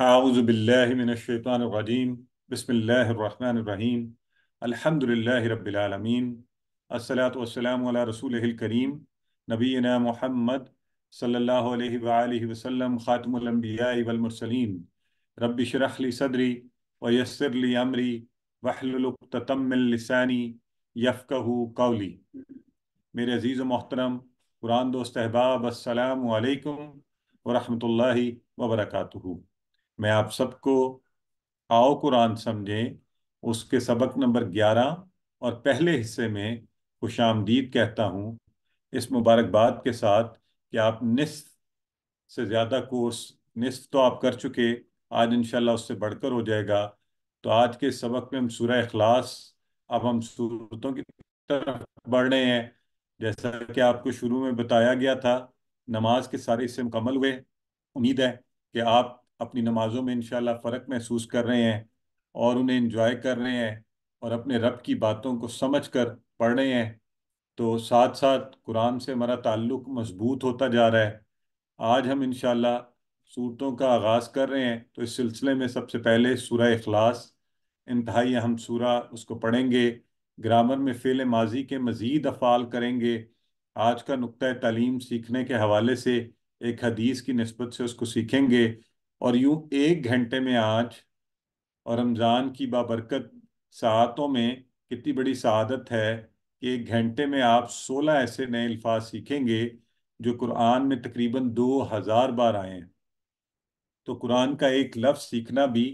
أعوذ بالله من الشيطان الرجيم بسم الله الرحمن الرحيم الحمد لله رب العالمين الصلاة والسلام على رسوله الكريم نبينا محمد صلى الله عليه وآله وسلم خاتم الأنبياء والمرسلين رب شرح لي صدري ويسر لي أمري وحل لقتتم من لسانی یفقہ قولی میرے عزیز و محترم قرآن دوست احباب السلام علیکم ورحمت اللہ وبرکاتہ मैं आप सबको आओ कुरान समझें उसके सबक नंबर ग्यारह और पहले हिस्से में खुश आमदीद कहता हूँ इस मुबारकबाद के साथ कि आप निसफ से ज़्यादा कोर्स निसफ तो आप कर चुके आज इंशाल्लाह उससे बढ़कर हो जाएगा तो आज के सबक में हम सूर्य अखलास अब हम सूरतों की तरफ बढ़ रहे हैं जैसा कि आपको शुरू में बताया गया था नमाज के सारे हिस्से मुकम्मल हुए उम्मीद है कि आप अपनी नमाजों में इन फ़र्क महसूस कर रहे हैं और उन्हें इंजॉय कर रहे हैं और अपने रब की बातों को समझ कर पढ़ रहे हैं तो साथ साथ कुरान से हमारा ताल्लुक मजबूत होता जा रहा है आज हम इन सूरतों का आगाज़ कर रहे हैं तो इस सिलसिले में सबसे पहले सूरह अखलास इंतहाई अहम सूरा उसको पढ़ेंगे ग्रामर में फ़ेल माजी के मज़ीद अफ़ाल करेंगे आज का नुक़ तलीम सीखने के हवाले से एक हदीस की नस्बत से उसको सीखेंगे और यूं एक घंटे में आज और रमज़ान की बाबरकत सातों में कितनी बड़ी सआदत है कि एक घंटे में आप सोलह ऐसे नए अल्फाज सीखेंगे जो कुरान में तकरीबन दो हज़ार बार आए हैं तो कुरान का एक लफ्ज़ सीखना भी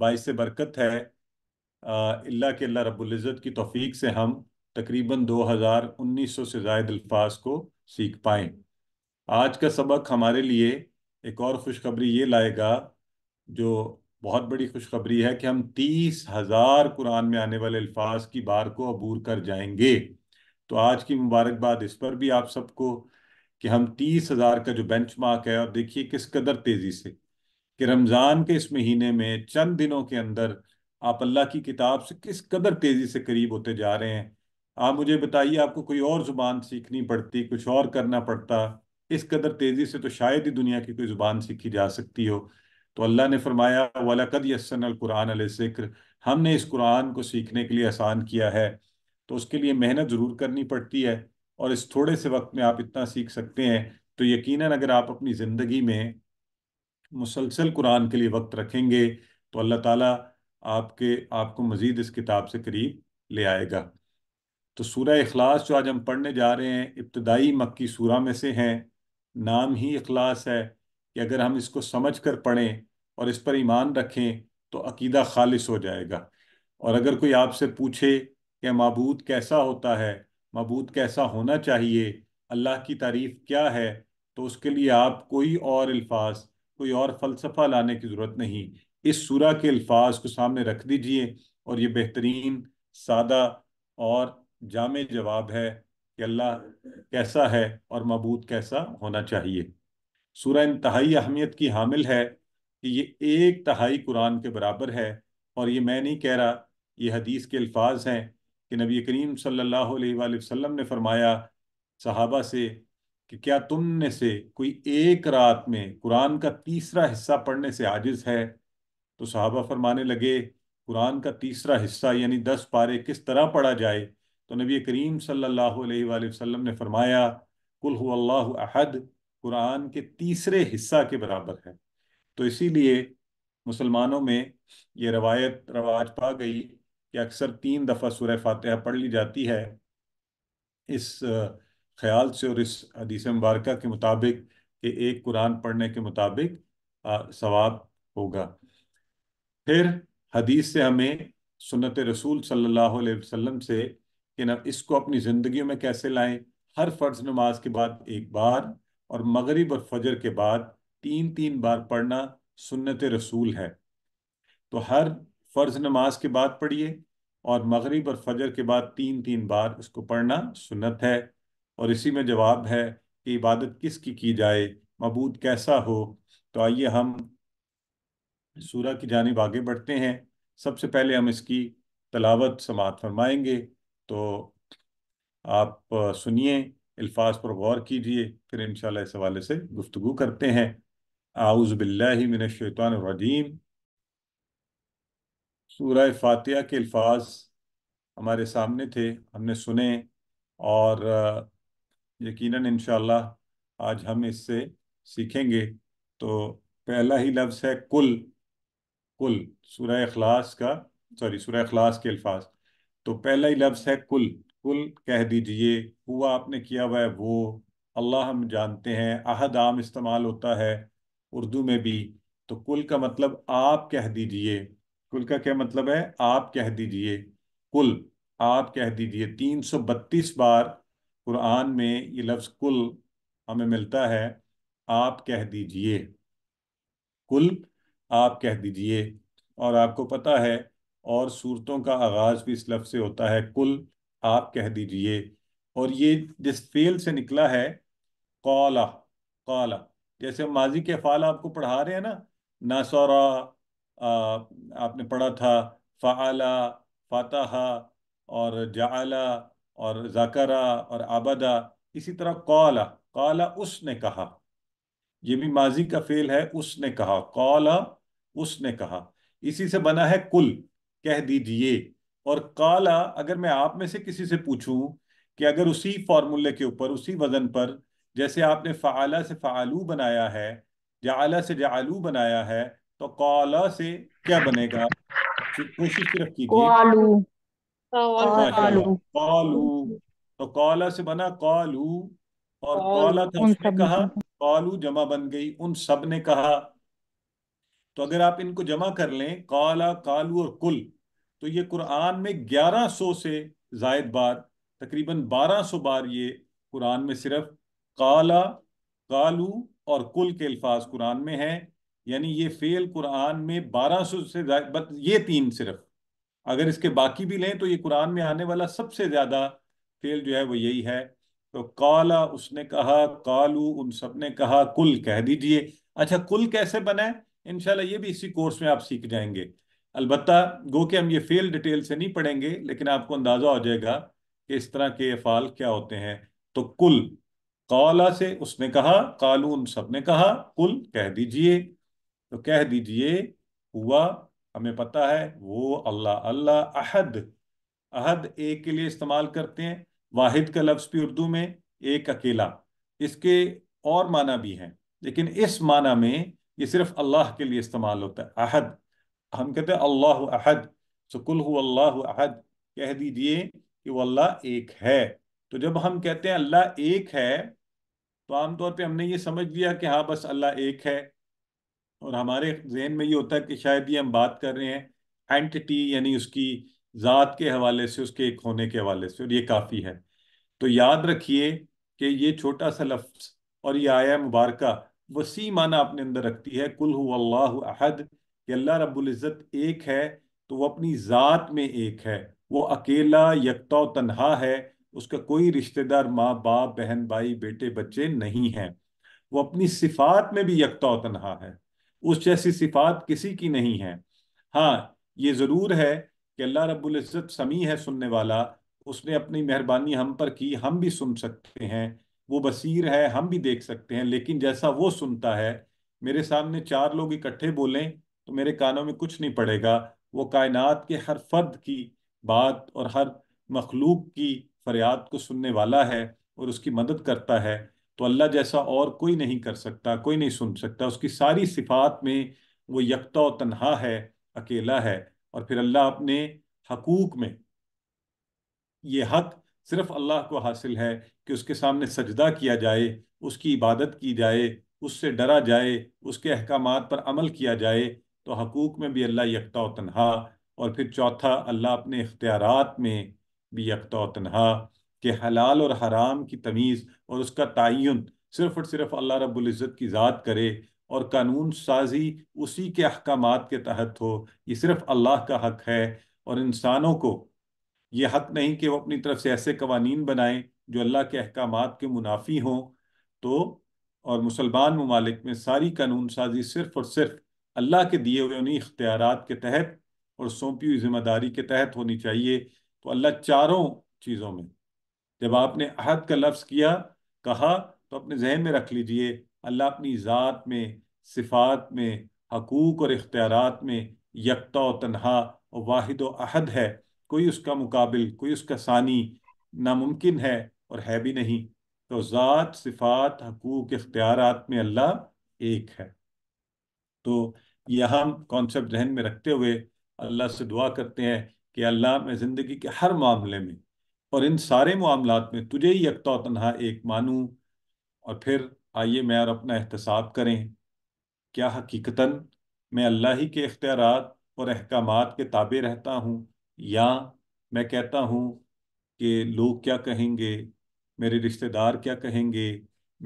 बास बरकत है अल्लाह के अल्लाह रबुल्ज़त की तोफ़ी से हम तकरीबन दो हज़ार उन्नीस सौ से जायद अल्फाज को सीख पाएँ आज का सबक हमारे लिए एक और खुशखबरी ये लाएगा जो बहुत बड़ी खुशखबरी है कि हम तीस हज़ार कुरान में आने वाले अल्फाज की बार को अबूर कर जाएंगे तो आज की मुबारकबाद इस पर भी आप सबको कि हम तीस हज़ार का जो बेंचमार्क है और देखिए किस कदर तेज़ी से कि रमज़ान के इस महीने में चंद दिनों के अंदर आप अल्लाह की किताब से किस कदर तेज़ी से करीब होते जा रहे हैं आप मुझे बताइए आपको कोई और ज़ुबान सीखनी पड़ती कुछ और करना पड़ता इस कदर तेज़ी से तो शायद ही दुनिया की कोई ज़ुबान सीखी जा सकती हो तो अल्लाह ने फरमाया वाला कद यसन कुरान ज़िक्र हमने इस कुरान को सीखने के लिए आसान किया है तो उसके लिए मेहनत ज़रूर करनी पड़ती है और इस थोड़े से वक्त में आप इतना सीख सकते हैं तो यकीन अगर आप अपनी ज़िंदगी में मुसलसल कुरान के लिए वक्त रखेंगे तो अल्लाह ताला आपके आपको मज़ीद इस किताब से करीब ले आएगा तो सूरह अखलास जो आज हम पढ़ने जा रहे हैं इब्तदाई मक्की सूरा में से हैं नाम ही अखलास है कि अगर हम इसको समझ कर पढ़ें और इस पर ईमान रखें तो अकीदा खालिस हो जाएगा और अगर कोई आपसे पूछे कि मबूद कैसा होता है मबूद कैसा होना चाहिए अल्लाह की तारीफ़ क्या है तो उसके लिए आप कोई और अल्फाज कोई और फ़लसफ़ा लाने की ज़रूरत नहीं इस सूरा के अल्फाज को सामने रख दीजिए और ये बेहतरीन सादा और जाम जवाब है कि अल्लाह कैसा है और मबूद कैसा होना चाहिए सूरह इंतहाई अहमियत की हामिल है कि ये एक तहाई कुरान के बराबर है और ये मैं नहीं कह रहा ये हदीस के अल्फाज हैं कि नबी करीम सल्लल्लाहु अलैहि वसल्लम ने फरमाया सहाबा से कि क्या तुम में से कोई एक रात में कुरान का तीसरा हिस्सा पढ़ने से आजिज़ है तो सहाबा फरमाने लगे कुरान का तीसरा हिस्सा यानी दस पारे किस तरह पढ़ा जाए तो नबी करीम सल्लल्लाहु अलैहि वसल्लम ने फरमाया कुल अहद कुरान के तीसरे हिस्सा के बराबर है तो इसीलिए मुसलमानों में ये रवायत रवाज पा गई कि अक्सर तीन दफ़ा सूर्य फातह पढ़ ली जाती है इस ख्याल से और इस हदीस मुबारक के मुताबिक कि एक कुरान पढ़ने के मुताबिक सवाब होगा फिर हदीस से हमें सुनत रसूल सल्लल्लाहु अलैहि वसल्लम से कि ना इसको अपनी ज़िंदगी में कैसे लाएं हर फ़र्ज नमाज के बाद एक बार और मगरिब और फजर के बाद तीन तीन बार पढ़ना सुन्नत रसूल है तो हर फ़र्ज नमाज के बाद पढ़िए और मगरिब और फजर के बाद तीन तीन बार उसको पढ़ना सुन्नत है और इसी में जवाब है कि इबादत किसकी की जाए मबूद कैसा हो तो आइए हम सूरा की जानब आगे बढ़ते हैं सबसे पहले हम इसकी तलावत समात फरमाएंगे तो आप सुनिए अल्फाज पर गौर कीजिए फिर इन इस हवाले से गुफ्तु करते हैं आउज़बिल्लिमिनशैतरजीम सूरह फातिहा के अल्फाज हमारे सामने थे हमने सुने और यकीनन इन आज हम इससे सीखेंगे तो पहला ही लफ्ज़ है कुल कुल सूरह अखलास का सॉरी सूरह अखलास के अल्फाज तो पहला ही लफ्ज है कुल कुल कह दीजिए हुआ आपने किया हुआ है वो अल्लाह हम जानते हैं अहद आम इस्तेमाल होता है उर्दू में भी तो कुल का मतलब आप कह दीजिए कुल का क्या मतलब है आप कह दीजिए कुल आप कह दीजिए 332 बार कुरान में ये लफ्ज़ कुल हमें मिलता है आप कह दीजिए कुल आप कह दीजिए और आपको पता है और सूरतों का आगाज भी इस लफ्ज़ से होता है कुल आप कह दीजिए और ये जिस फेल से निकला है कौला कौला जैसे माजी के फाल आपको पढ़ा रहे हैं ना नासौरा आपने पढ़ा था फ़ाला फ़ाता और जाला और जाकरा और आबदा इसी तरह कौला कौला उसने कहा ये भी माजी का फेल है उसने कहा कौला उसने कहा इसी से बना है कुल कह दीजिए और काला अगर मैं आप में से किसी से पूछूं कि अगर उसी फॉर्मूले के ऊपर उसी वजन पर जैसे आपने फ़ाला से फ़ालू बनाया है जाला से जालू बनाया है तो काला से क्या बनेगा कोशिश सिर्फ कीजिए तो काला से बना कालू और काला था उसने कहा कालू जमा बन गई उन सब ने कहा तो अगर आप इनको जमा कर लें काला कालू और कुल तो ये कुरान में 1100 से जायद बार तकरीबन 1200 बार ये कुरान में सिर्फ काला कालू और कुल के अल्फाज कुरान में हैं यानी ये फेल कुरान में 1200 से बस ये तीन सिर्फ अगर इसके बाकी भी लें तो ये कुरान में आने वाला सबसे ज़्यादा फेल जो है वो यही है तो काला उसने कहा कालू उन सब ने कहा कुल कह दीजिए अच्छा कुल कैसे बनाए इनशाला ये भी इसी कोर्स में आप सीख जाएंगे अलबत् गो कि हम ये फेल डिटेल से नहीं पढ़ेंगे लेकिन आपको अंदाज़ा हो जाएगा कि इस तरह के अफ़ाल क्या होते हैं तो कुल कौला से उसने कहा कालू उन सब ने कहा कुल कह दीजिए तो कह दीजिए हुआ हमें पता है वो अल्लाह अल्लाह अहद अहद एक के लिए इस्तेमाल करते हैं वाहिद का लफ्ज़ भी उर्दू में एक अकेला इसके और माना भी हैं लेकिन इस माना में ये सिर्फ अल्लाह के लिए इस्तेमाल होता है अहद हम कहते हैं अल्लाह अहद सो तो कुल हु अल्लाह अहद कह दीजिए कि वो अल्लाह एक है तो जब हम कहते हैं अल्लाह एक है तो आमतौर पे हमने ये समझ लिया कि हाँ बस अल्लाह एक है और हमारे जहन में ये होता है कि शायद ये हम बात कर रहे हैं एंटिटी यानी उसकी ज़ात के हवाले से उसके एक होने के हवाले से और ये काफ़ी है तो याद रखिए कि ये छोटा सा लफ्ज़ और ये आया मुबारका वसी माना अपने अंदर रखती है कुल अल्लाह अहद कि अल्लाह रबुल्ज़त एक है तो वह अपनी ज़ात में एक है वो अकेला यकता तनहा है उसका कोई रिश्तेदार माँ बाप बहन भाई बेटे बच्चे नहीं हैं वो अपनी सिफात में भी यकता तनहा है उस जैसी सिफात किसी की नहीं है हाँ ये ज़रूर है कि अल्लाह रबुल्ज़त समी है सुनने वाला उसने अपनी मेहरबानी हम पर की हम भी सुन सकते हैं वो बसीर है हम भी देख सकते हैं लेकिन जैसा वो सुनता है मेरे सामने चार लोग इकट्ठे बोलें तो मेरे कानों में कुछ नहीं पड़ेगा वो कायनात के हर फर्द की बात और हर मखलूक की फरियाद को सुनने वाला है और उसकी मदद करता है तो अल्लाह जैसा और कोई नहीं कर सकता कोई नहीं सुन सकता उसकी सारी सिफात में वो यकता और तनहा है अकेला है और फिर अल्लाह अपने हकूक में ये हक सिर्फ अल्लाह को हासिल है कि उसके सामने सजदा किया जाए उसकी इबादत की जाए उससे डरा जाए उसके अहकाम पर अमल किया जाए तो हकूक़ में भी अल्लाह यकता तनहा और फिर चौथा अल्लाह अपने इख्तियार में भी यकता तनहा के हलाल और हराम की तमीज़ और उसका तयन सिर्फ और सिर्फ अल्लाह रबुल्ज़त की ज़ात करे और कानून साजी उसी के अहकाम के तहत हो ये सिर्फ अल्लाह का हक है और इंसानों को ये हक नहीं कि वो अपनी तरफ से ऐसे कवानीन बनाएं जो अल्लाह के अहकाम के मुनाफी हों तो और मुसलमान ममालिक में सारी कानून साजी सिर्फ और सिर्फ अल्लाह के दिए हुए उन्हीं इख्तियार के तहत और सौंपी हुई जिम्मेदारी के तहत होनी चाहिए तो अल्लाह चारों चीज़ों में जब आपने अहद का लफ्ज़ किया कहा तो अपने जहन में रख लीजिए अल्लाह अपनी ज़ात में सिफात में हकूक़ और इख्तियार में यकता व तनहा और वाहिद अहद है कोई उसका मुकाबिल कोई उसका सानी नामुमकिन है और है भी नहीं तो ज़ात सिफात हकूक इख्तियारत में अल्लाह एक है तो यह हम कॉन्सेप्ट जहन में रखते हुए अल्लाह से दुआ करते हैं कि अल्लाह मैं ज़िंदगी के हर मामले में और इन सारे मामला में तुझे ही यकता तनहा एक मानूँ और फिर आइए मैं और अपना एहतसाब करें क्या हकीकता मैं अल्लाह ही के इख्तियार और अहकाम के ताबे रहता हूँ या मैं कहता हूँ कि लोग क्या कहेंगे मेरे रिश्तेदार क्या कहेंगे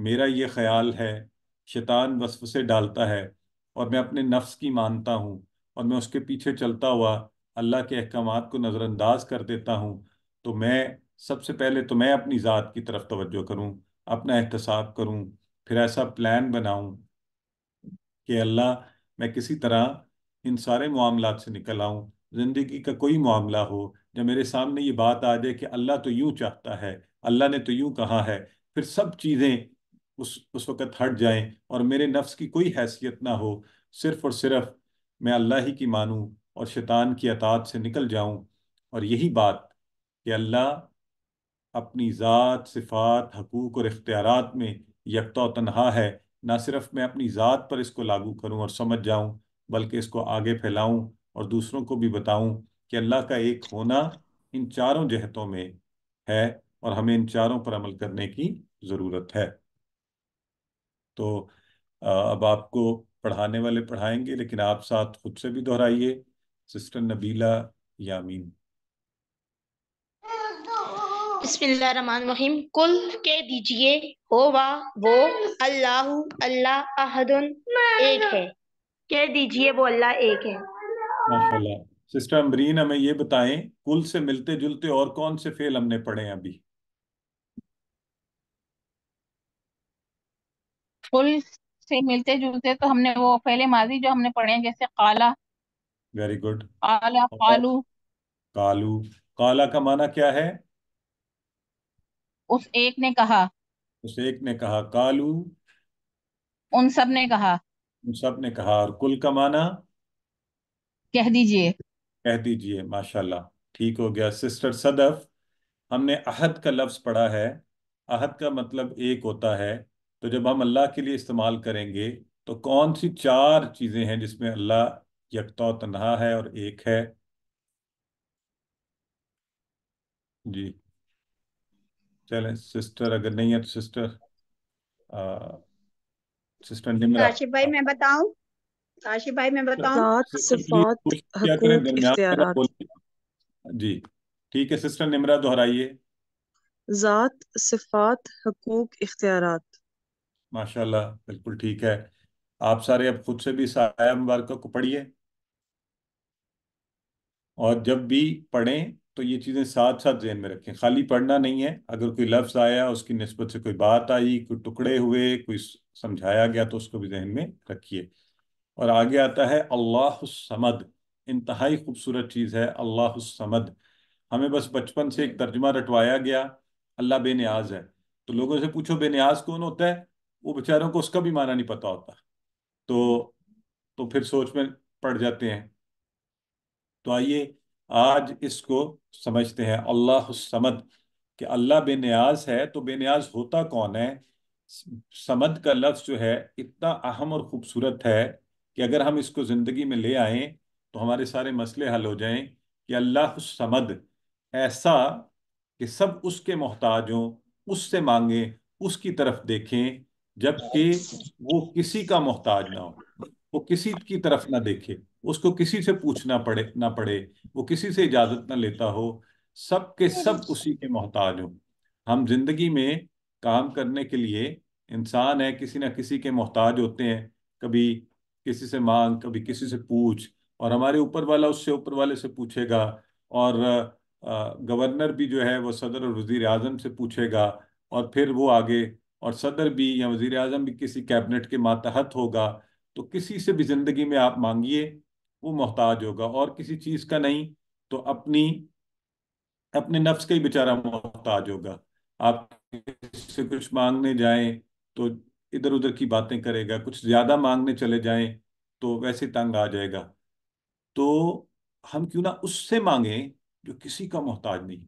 मेरा ये ख्याल है शैतान से डालता है और मैं अपने नफ्स की मानता हूँ और मैं उसके पीछे चलता हुआ अल्लाह के अहकाम को नज़रअंदाज कर देता हूँ तो मैं सबसे पहले तो मैं अपनी ज़ात की तरफ तोज्जो करूँ अपना एहतसाब करूँ फिर ऐसा प्लान बनाऊँ कि अल्लाह मैं किसी तरह इन सारे मामला से निकल आऊँ ज़िंदगी का कोई मामला हो जब मेरे सामने ये बात आ जाए कि अल्लाह तो यूँ चाहता है अल्लाह ने तो यूँ कहा है फिर सब चीज़ें उस उस वक़्त हट जाएं और मेरे नफ्स की कोई हैसियत ना हो सिर्फ़ और सिर्फ मैं अल्लाह ही की मानूँ और शैतान की अतात से निकल जाऊँ और यही बात कि अल्लाह अपनी ज़ात सिफात हकूक़ और इख्तियार में यकता तनहा है ना सिर्फ मैं अपनी ज़ात पर इसको लागू करूँ और समझ जाऊँ बल्कि इसको आगे फैलाऊँ और दूसरों को भी बताऊं कि अल्लाह का एक होना इन चारों जहतों में है और हमें इन चारों पर अमल करने की ज़रूरत है तो अब आपको पढ़ाने वाले पढ़ाएंगे लेकिन आप साथ खुद से भी दोहराइए सिस्टर नबीला यामीन बसमीम कुल के दीजिए हो वो अल्लाह अल्लाह अहदुन एक है कह दीजिए वो अल्लाह एक है माशाल्लाह सिस्टर अमरीन हमें ये बताएं कुल से मिलते जुलते और कौन से फेल हमने पढ़े अभी कुल से मिलते जुलते तो हमने वो फेले माजी जो हमने पढ़े हैं जैसे काला वेरी गुड काला कालू कालू काला का माना क्या है उस एक ने कहा उस एक ने कहा कालू उन सब ने कहा उन सब ने कहा और कुल का माना कह दीजिए कह दीजिए माशाल्लाह ठीक हो गया सिस्टर सदफ हमने अहद का लफ्ज़ पढ़ा है अहद का मतलब एक होता है तो जब हम अल्लाह के लिए इस्तेमाल करेंगे तो कौन सी चार चीज़ें हैं जिसमें अल्लाह यकता तनहा है और एक है जी चले सिस्टर अगर नहीं है तो सिस्टर आ, सिस्टर निम्रा भाई मैं बताऊं आशी भाई मैं बताऊं तो जी ठीक है सिस्टर निमरा दोहराइए जात सिफात हकूक इख्तियार माशाल्लाह बिल्कुल ठीक है आप सारे अब खुद से भी साया मुबारक को पढ़िए और जब भी पढ़ें तो ये चीज़ें साथ साथ जहन में रखें खाली पढ़ना नहीं है अगर कोई लफ्ज़ आया उसकी नस्बत से कोई बात आई कोई टुकड़े हुए कोई समझाया गया तो उसको भी जहन में रखिए और आगे आता है अल्लाह समद इंतहाई खूबसूरत चीज़ है अल्लाह समद हमें बस बचपन से एक तर्जमा रटवाया गया अल्लाह बेनियाज है तो लोगों से पूछो बेनियाज कौन होता है वो बेचारों को उसका भी माना नहीं पता होता तो तो फिर सोच में पड़ जाते हैं तो आइए आज इसको समझते हैं अल्लाह समद कि अल्लाह बेनियाज है तो बेनियाज होता कौन है समद का लफ्ज़ जो है इतना अहम और ख़ूबसूरत है कि अगर हम इसको ज़िंदगी में ले आए तो हमारे सारे मसले हल हो जाएं कि अल्लाह समद ऐसा कि सब उसके मोहताज हों उससे मांगें उसकी तरफ देखें जबकि वो किसी का मोहताज ना हो वो किसी की तरफ ना देखे उसको किसी से पूछना पड़े ना पड़े वो किसी से इजाज़त ना लेता हो सब के सब उसी के मोहताज हों हम जिंदगी में काम करने के लिए इंसान है किसी ना किसी के मोहताज होते हैं कभी किसी से मांग कभी किसी से पूछ और हमारे ऊपर वाला उससे ऊपर वाले से पूछेगा और गवर्नर भी जो है वो सदर और वजीर अजम से पूछेगा और फिर वो आगे और सदर भी या वजीर अजम भी किसी कैबिनेट के मातहत होगा तो किसी से भी ज़िंदगी में आप मांगिए वो मोहताज होगा और किसी चीज़ का नहीं तो अपनी अपने नफ्स का ही बेचारा मोहताज होगा आप से कुछ मांगने जाए तो इधर उधर की बातें करेगा कुछ ज़्यादा मांगने चले जाएं तो वैसे तंग आ जाएगा तो हम क्यों ना उससे मांगें जो किसी का मोहताज नहीं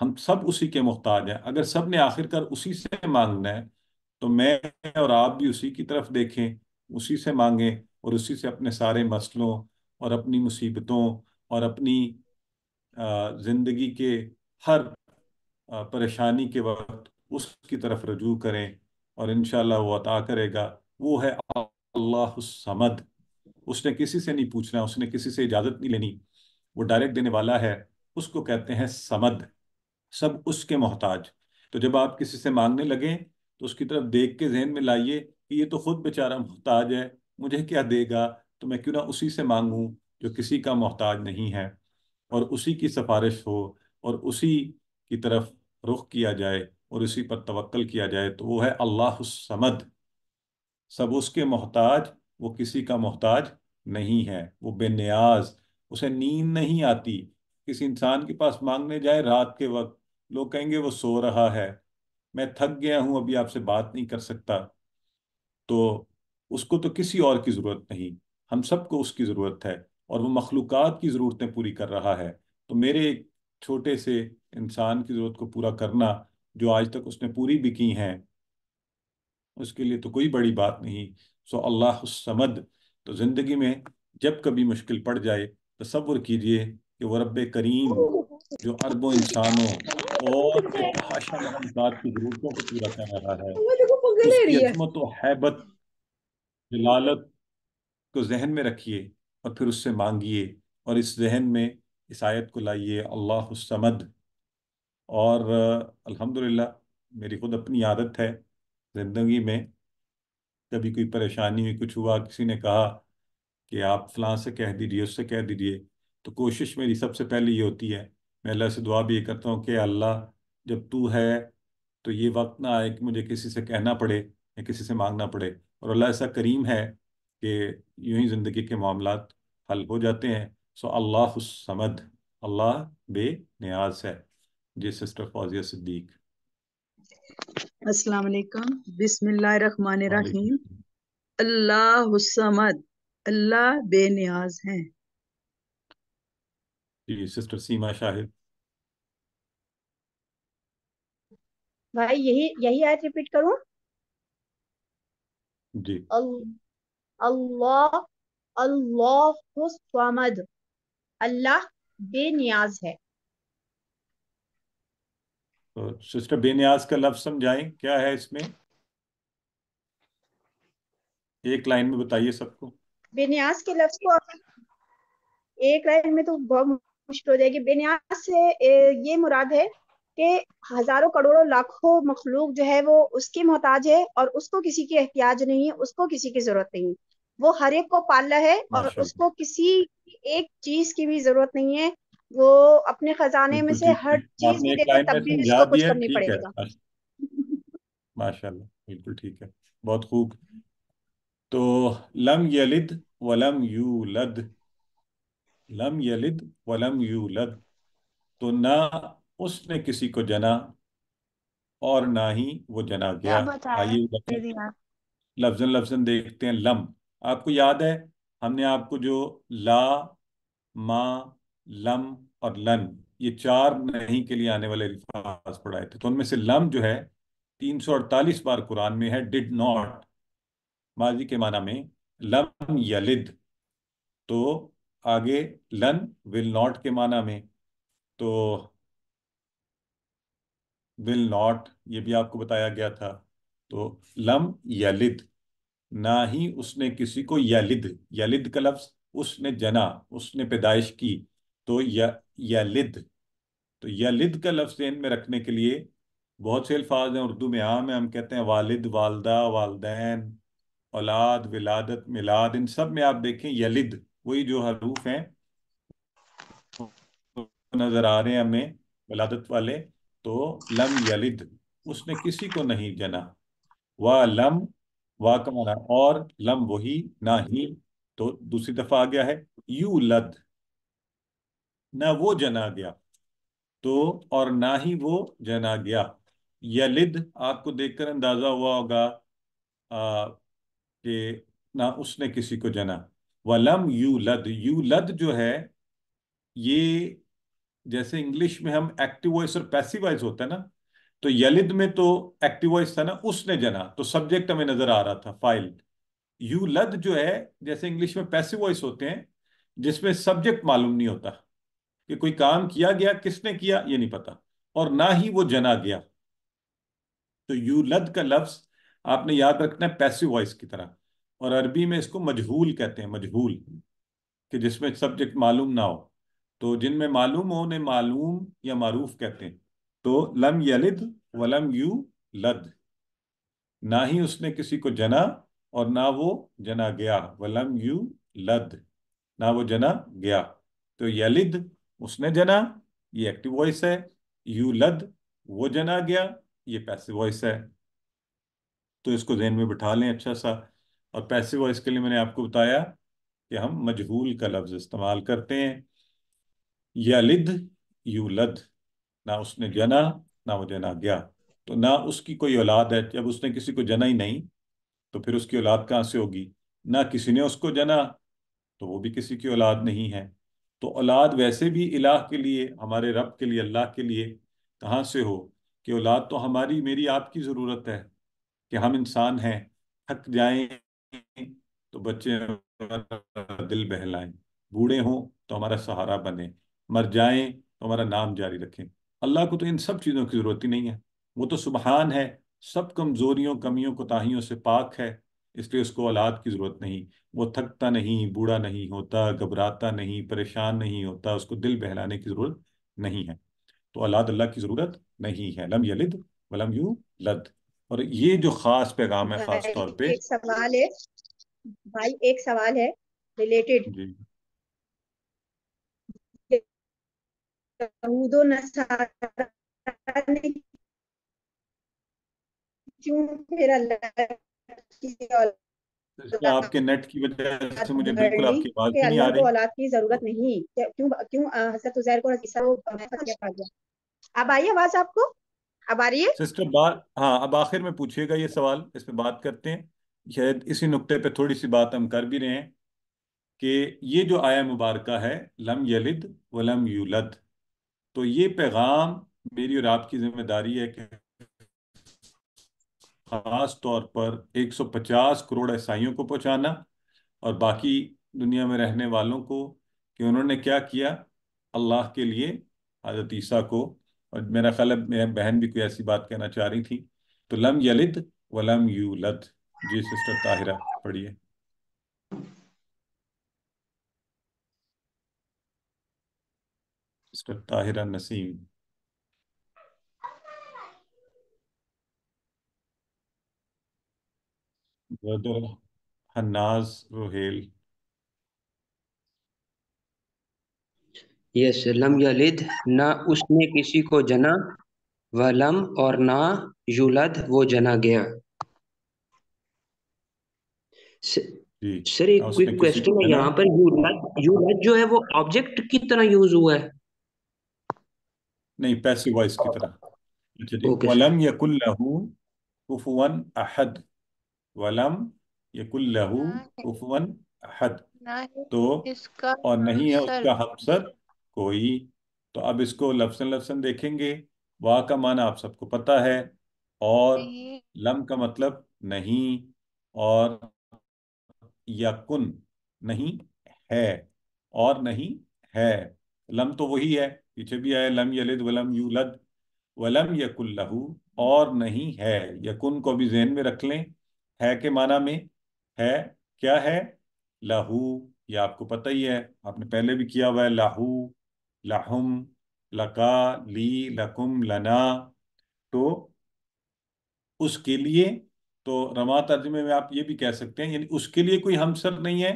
हम सब उसी के मोहताज हैं अगर सब ने आखिरकार उसी से मांगना है तो मैं और आप भी उसी की तरफ देखें उसी से मांगें और उसी से अपने सारे मसलों और अपनी मुसीबतों और अपनी ज़िंदगी के हर परेशानी के वक्त उसकी तरफ रजू करें और इन वो अता करेगा वो है अल्लाह समद उसने किसी से नहीं पूछना उसने किसी से इजाज़त नहीं लेनी वो डायरेक्ट देने वाला है उसको कहते हैं समद सब उसके मोहताज तो जब आप किसी से मांगने लगे तो उसकी तरफ देख के जहन में लाइए कि ये तो खुद बेचारा मोहताज है मुझे क्या देगा तो मैं क्यों ना उसी से मांगूं जो किसी का मोहताज नहीं है और उसी की सिफारिश हो और उसी की तरफ रुख किया जाए और इसी पर तवक्ल किया जाए तो वो है अल्लाह समद सब उसके मोहताज वो किसी का मोहताज नहीं है वो बेनियाज उसे नींद नहीं आती किसी इंसान के पास मांगने जाए रात के वक्त लोग कहेंगे वो सो रहा है मैं थक गया हूं अभी आपसे बात नहीं कर सकता तो उसको तो किसी और की ज़रूरत नहीं हम सबको उसकी ज़रूरत है और वो मखलूक की ज़रूरतें पूरी कर रहा है तो मेरे एक छोटे से इंसान की ज़रूरत को पूरा करना जो आज तक उसने पूरी भी की हैं उसके लिए तो कोई बड़ी बात नहीं सो अल्लाह समद तो ज़िंदगी में जब कभी मुश्किल पड़ जाए सब्र कीजिए कि वो रब करीम जो अरबों इंसानों और की ज़रूरतों को पूरा कर रहा है हैबत जलालत को जहन में रखिए और फिर उससे मांगिए और इस जहन में इस आयत को लाइए अल्लाह समद और अल्हम्दुलिल्लाह मेरी खुद अपनी आदत है ज़िंदगी में कभी कोई परेशानी हुई कुछ हुआ किसी ने कहा कि आप फलां से कह दीजिए उससे कह दीजिए तो कोशिश मेरी सबसे पहले ये होती है मैं अल्लाह से दुआ भी ये करता हूँ कि अल्लाह जब तू है तो ये वक्त ना आए कि मुझे किसी से कहना पड़े या किसी से मांगना पड़े और अल्लाह ऐसा करीम है कि यूं ही ज़िंदगी के मामला हल हो जाते हैं सो अल्लाह समद अल्लाह बे न्याज है जी सिस्टर फाजिया सिद्दीक अस्सलाम वालेकुम बिस्मिल्लाह रहमान रहीम अल्लाह समद अल्लाह बेनियाज हैं जी सिस्टर सीमा शाहिद भाई यही यही आयत रिपीट करूं जी अल्लाह अल्लाह समद अल्लाह बेनियाज है तो सिस्टर बेनियाज का लफ्ज समझाएं क्या है इसमें एक लाइन में बताइए सबको बेनियाज के लफ्ज को एक लाइन में तो बहुत मुश्किल हो जाएगी बेनियाज से ये मुराद है कि हजारों करोड़ों लाखों मखलूक जो है वो उसके मोहताज है और उसको किसी की एहतियाज नहीं है उसको किसी की जरूरत नहीं वो हर एक को पाल है और उसको किसी एक चीज की भी जरूरत नहीं है वो अपने खजाने में से हर चीज मिलेगी तब भी इसको कुछ करनी पड़ेगा माशाल्लाह बिल्कुल ठीक है बहुत खूब तो लम यलिद वलम यूलद लम यलिद वलम यूलद तो ना उसने किसी को जना और ना ही वो जना गया आइए लफ्जन लफ्जन देखते हैं लम आपको याद है हमने आपको जो ला मा लम और लन ये चार नहीं के लिए आने वाले अल्फाज पढ़ाए थे तो उनमें से लम जो है 348 बार कुरान में है डिड नॉट माजी के माना में लम यलिद तो आगे लन विल नॉट के माना में तो विल नॉट ये भी आपको बताया गया था तो लम यलिद ना ही उसने किसी को यलिद यलिद का लफ्ज उसने जना उसने पैदाइश की तो या यलिद तो यलिद का लफ्ज इन में रखने के लिए बहुत से अल्फाज हैं उर्दू में आम है हम कहते हैं वालिद वालदा वालदेन औलाद विलादत मिलाद इन सब में आप देखें यलिद वही जो हरूफ हैं नजर आ रहे हैं हमें वलादत वाले तो लम यलिद उसने किसी को नहीं जना व लम वा कमाना और लम वही ना ही तो दूसरी दफा आ गया है यू लद ना वो जना गया तो और ना ही वो जना गया यलिद आपको देखकर अंदाजा हुआ होगा कि ना उसने किसी को जना वलम यू लद यू लद जो है ये जैसे इंग्लिश में हम एक्टिव वॉइस और पैसिव वॉइस होता है ना तो यलिद में तो एक्टिव वॉइस था ना उसने जना तो सब्जेक्ट हमें नजर आ रहा था फाइल यू लद जो है जैसे इंग्लिश में पैसिव वॉइस होते हैं जिसमें सब्जेक्ट मालूम नहीं होता कि कोई काम किया गया किसने किया ये नहीं पता और ना ही वो जना गया तो यू लद का लफ्ज आपने याद रखना है पैसिव वॉइस की तरह और अरबी में इसको मजहूल कहते हैं मजहूल कि जिसमें सब्जेक्ट मालूम ना हो तो जिनमें मालूम हो उन्हें मालूम या मारूफ कहते हैं तो लम यलिद वलम यू लद ना ही उसने किसी को जना और ना वो जना गया वलम यू लद ना वो जना गया तो यलिद उसने जना ये एक्टिव वॉइस है यू लद वो जना गया ये पैसिव वॉइस है तो इसको जहन में बिठा लें अच्छा सा और पैसिव वॉइस के लिए मैंने आपको बताया कि हम मजहूल का लफ्ज इस्तेमाल करते हैं या लिद यू लद ना उसने जना ना वो जना गया तो ना उसकी कोई औलाद है जब उसने किसी को जना ही नहीं तो फिर उसकी औलाद कहाँ से होगी ना किसी ने उसको जना तो वो भी किसी की औलाद नहीं है तो औलाद वैसे भी इलाह के लिए हमारे रब के लिए अल्लाह के लिए कहाँ से हो कि औलाद तो हमारी मेरी आपकी ज़रूरत है कि हम इंसान हैं थक जाएं तो बच्चे दिल बहलाएं बूढ़े हों तो हमारा सहारा बने मर जाएं तो हमारा नाम जारी रखें अल्लाह को तो इन सब चीज़ों की ज़रूरत ही नहीं है वो तो सुबहान है सब कमज़ोरियों कमियों कोताहीियों से पाक है इसलिए उसको औलाद की ज़रूरत नहीं वो थकता नहीं बूढ़ा नहीं होता घबराता नहीं परेशान नहीं होता उसको दिल बहलाने की ज़रूरत नहीं है तो औलाद अल्लाह की ज़रूरत नहीं है लम यलिद वलम यू लद और ये जो खास पैगाम है खास तौर पे एक सवाल है भाई एक सवाल है रिलेटेड क्यों फिर अल्लाह हाँ। आपके नेट की वजह से मुझे बिल्कुल आपकी बात नहीं आ रही औलाद की जरूरत नहीं क्यों क्यों हजरत उजैर को हाँ, अब आई आवाज आपको अब आ रही है सिस्टर बात हाँ अब आखिर में पूछिएगा ये सवाल इस पे बात करते हैं शायद इसी नुक्ते पे थोड़ी सी बात हम कर भी रहे हैं कि ये जो आया मुबारक है लम यलिद वलम यूलद तो ये पैगाम मेरी और आपकी जिम्मेदारी है कि ख़ास तौर पर 150 करोड़ ईसाइयों को पहुंचाना और बाकी दुनिया में रहने वालों को कि उन्होंने क्या किया अल्लाह के लिए हजरत ईसा को और मेरा ख्याल है मेरा बहन भी कोई ऐसी बात कहना चाह रही थी तो लम यलित व लम लत जी सिस्टर ताहिरा पढ़िए sister Tahira Naseem brother Hanaz Rohail. यस लम यलिद ना उसने किसी को जना व लम और ना युलद वो जना गया सर एक क्विक क्वेश्चन है यहाँ पर युलद युलद जो है वो ऑब्जेक्ट की तरह यूज हुआ है नहीं पैसिव वॉइस की तरह वलम यकुल लहू कुफुवन अहद वलम यकुल्लहू कुफवन अहद तो और नहीं है उसका हमसर कोई तो अब इसको लफ्सन लफ्सन देखेंगे वाह का माना आप सबको पता है और लम का मतलब नहीं और यकुन नहीं है और नहीं है लम तो वही है पीछे भी आया लम यलिद वलम यूलद वलम यकुल्लहू और नहीं है यकुन को भी जहन में रख लें है के माना में है क्या है लहू ये आपको पता ही है आपने पहले भी किया हुआ है लाहू लाहुम लका ली लकुम लना तो उसके लिए तो रमा तर्जमे में आप ये भी कह सकते हैं यानी उसके लिए कोई हमसर नहीं है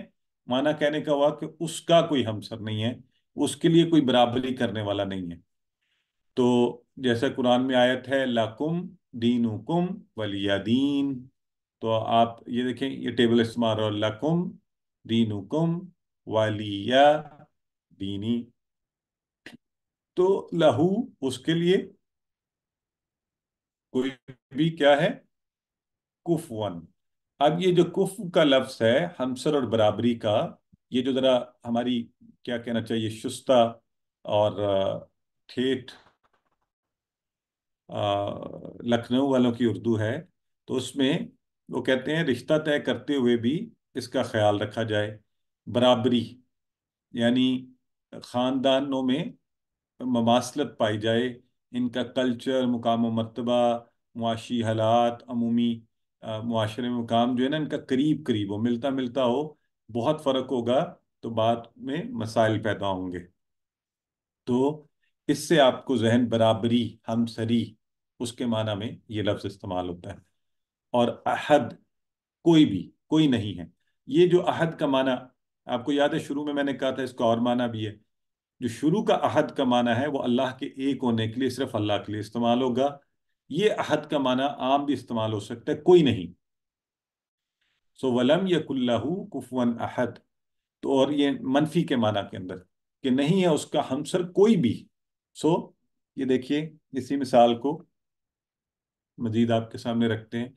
माना कहने का हुआ कि उसका कोई हमसर नहीं है उसके लिए कोई बराबरी करने वाला नहीं है तो जैसा कुरान में आयत है लाकुम दीनुकुम वलिया दीन तो आप ये देखें ये टेबल इस्तेमाल हो लकुम दीनुकुम वालिया दीनी तो लहू उसके लिए कोई भी क्या है कुफवन अब ये जो कुफ का लफ्ज है हमसर और बराबरी का ये जो जरा हमारी क्या कहना चाहिए शुस्ता और ठेठ लखनऊ वालों की उर्दू है तो उसमें वो कहते हैं रिश्ता तय करते हुए भी इसका ख्याल रखा जाए बराबरी यानी ख़ानदानों में ममासलत पाई जाए इनका कल्चर मुकाम मरतबा मुआशी हालात अमूमी माशरे में मुकाम जो है ना इनका करीब करीब हो मिलता मिलता हो बहुत फ़र्क होगा तो बाद में मसाइल पैदा होंगे तो इससे आपको जहन बराबरी हमसरी उसके माना में ये लफ्ज़ इस्तेमाल होता है और अहद कोई भी कोई नहीं है ये जो अहद का माना आपको याद है शुरू में मैंने कहा था इसका और माना भी है जो शुरू का अहद का माना है वो अल्लाह के एक होने के लिए सिर्फ अल्लाह के लिए इस्तेमाल होगा ये अहद का माना आम भी इस्तेमाल हो सकता है कोई नहीं सो वलम यकुल्लाहू कुफवन अहद तो और ये मनफी के माना के अंदर कि नहीं है उसका हमसर कोई भी सो ये देखिए इसी मिसाल को मजीद आपके सामने रखते हैं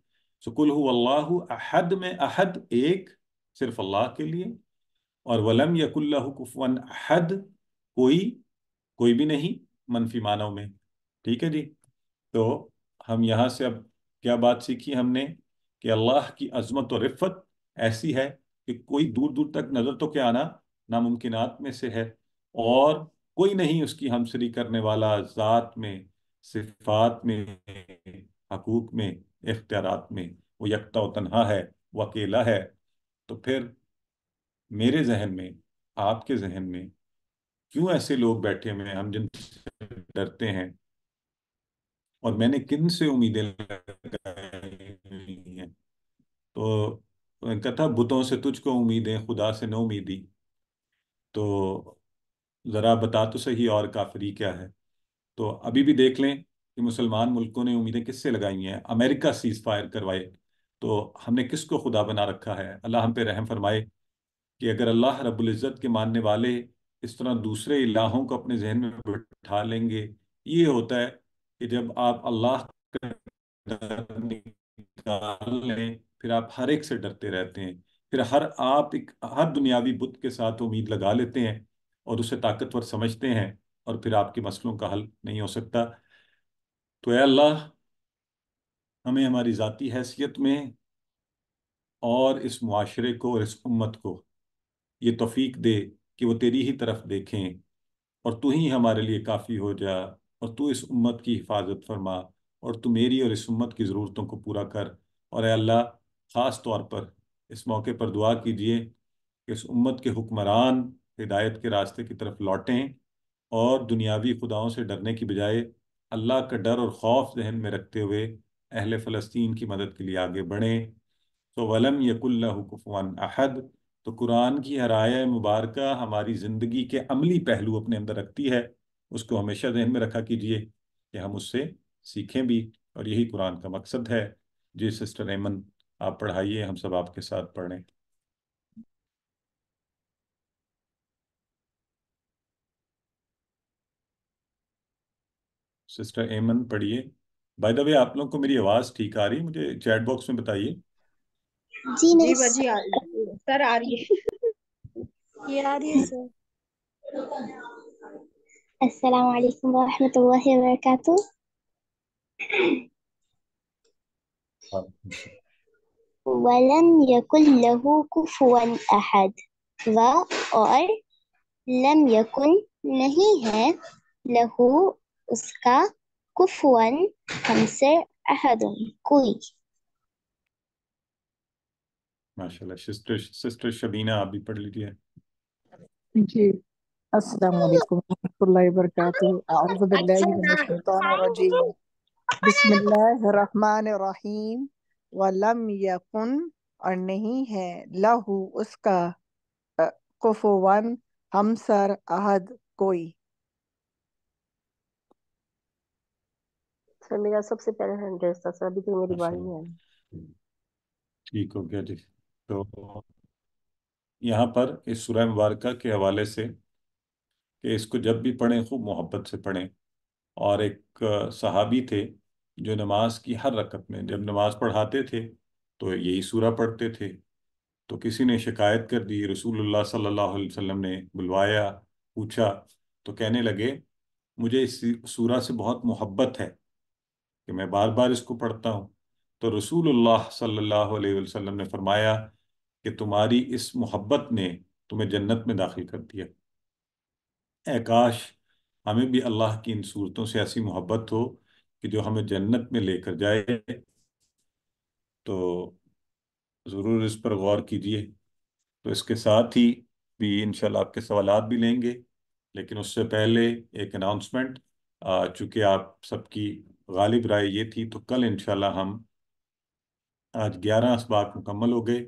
सो कुल अल्लाह अहद में अहद एक सिर्फ अल्लाह के लिए और वलम यकुल्लाह कुफवन अहद कोई कोई भी नहीं मनफी मानव में ठीक है जी तो हम यहाँ से अब क्या बात सीखी हमने कि अल्लाह की अजमत और रिफ़त ऐसी है कि कोई दूर दूर तक नज़र तो क्या आना नामुमकिन में से है और कोई नहीं उसकी हमसरी करने वाला ज़ात में सिफात में हकूक में इख्तियार में वो यकता व तनहा है वो अकेला है तो फिर मेरे जहन में आपके जहन में क्यों ऐसे लोग बैठे हुए हैं हम जिनसे डरते हैं और मैंने किन से उम्मीदें हैं तो कथा बुतों से तुझको उम्मीदें खुदा से न उम्मीदी तो ज़रा बता तो सही और काफरी क्या है तो अभी भी देख लें कि मुसलमान मुल्कों ने उम्मीदें किससे लगाई हैं अमेरिका सीज़ फायर करवाए तो हमने किसको खुदा बना रखा है अल्लाह हम पे रहम फरमाए कि अगर अल्लाह रबुल्ज़त के मानने वाले इस तरह दूसरे इलाहों को अपने जहन में बैठा लेंगे ये होता है कि जब आप अल्लाह लें फिर आप हर एक से डरते रहते हैं फिर हर आप एक हर दुनियावी बुत के साथ उम्मीद लगा लेते हैं और उसे ताकतवर समझते हैं और फिर आपके मसलों का हल नहीं हो सकता तो अल्लाह हमें हमारी ज़ाती हैसियत में और इस माशरे को और इस उम्मत को ये तफीक दे कि वो तेरी ही तरफ देखें और तू ही हमारे लिए काफ़ी हो जा और तू इस उम्मत की हिफाजत फरमा और तू मेरी और इस उम्मत की ज़रूरतों को पूरा कर और अल्लाह ख़ास तौर पर इस मौके पर दुआ कीजिए कि इस उम्मत के हुक्मरान हिदायत के रास्ते की तरफ लौटें और दुनियावी खुदाओं से डरने की बजाय अल्लाह का डर और खौफ जहन में रखते हुए अहल फ़लस्तीन की मदद के लिए आगे बढ़ें तो वलम यकुल्लाकुफ़ान अहद तो कुरान की हर आय मुबारक हमारी ज़िंदगी के अमली पहलू अपने अंदर रखती है उसको हमेशा जहन में रखा कीजिए कि हम उससे सीखें भी और यही कुरान का मकसद है जी सिस्टर एमन आप पढ़ाइए हम सब आपके साथ पढ़ें सिस्टर एमन पढ़िए बाय द वे आप लोग को मेरी आवाज ठीक आ रही है मुझे चैट बॉक्स में बताइए जी नहीं जी आ रही है सर आ रही है ये आ रही है सर अस्सलाम वालेकुम व रहमतुल्लाहि व बरकातहू वलम यकुल लहू कुफुवन अहद व और लम यकुन नहीं है लहू उसका कुफवन हमसे अहदुन कोई माशाल्लाह सिस्टर सिस्टर शबीना आप भी पढ़ लीजिए जी अस्सलाम वालेकुम वरहमतुल्लाहि व बरकातुह औजु बिल्लाहि अच्छा। मिनश शैतानिर रजीम बिस्मिल्लाहिर रहमानिर रहीम वलम यकुन और नहीं है लहू उसका कुफवन हमसर अहद कोई सर मेरा सबसे पहले हंड्रेड था सर अभी तक तो मेरी अच्छा। बारी नहीं आई ठीक हो गया जी तो यहाँ पर इस सुरह मुबारका के हवाले से कि इसको जब भी पढ़ें खूब मोहब्बत से पढ़ें और एक सहाबी थे जो नमाज की हर रकत में जब नमाज पढ़ाते थे तो यही सूरा पढ़ते थे तो किसी ने शिकायत कर दी रसूलुल्लाह सल्लल्लाहु अलैहि वसल्लम ने बुलवाया पूछा तो कहने लगे मुझे इस सूरा से बहुत मोहब्बत है कि मैं बार बार इसको पढ़ता हूँ तो रसूलुल्लाह सल्लल्लाहु अलैहि वसल्लम ने फरमाया कि तुम्हारी इस मोहब्बत ने तुम्हें जन्नत में दाखिल कर दिया आकाश हमें भी अल्लाह की इन सूरतों से ऐसी मोहब्बत हो कि जो हमें जन्नत में लेकर जाए तो ज़रूर इस पर गौर कीजिए तो इसके साथ ही भी इंशाल्लाह आपके सवाल भी लेंगे लेकिन उससे पहले एक अनाउंसमेंट चूँकि आप सबकी गालिब राय ये थी तो कल इनशाला हम आज ग्यारह इसबाक मुकम्मल हो गए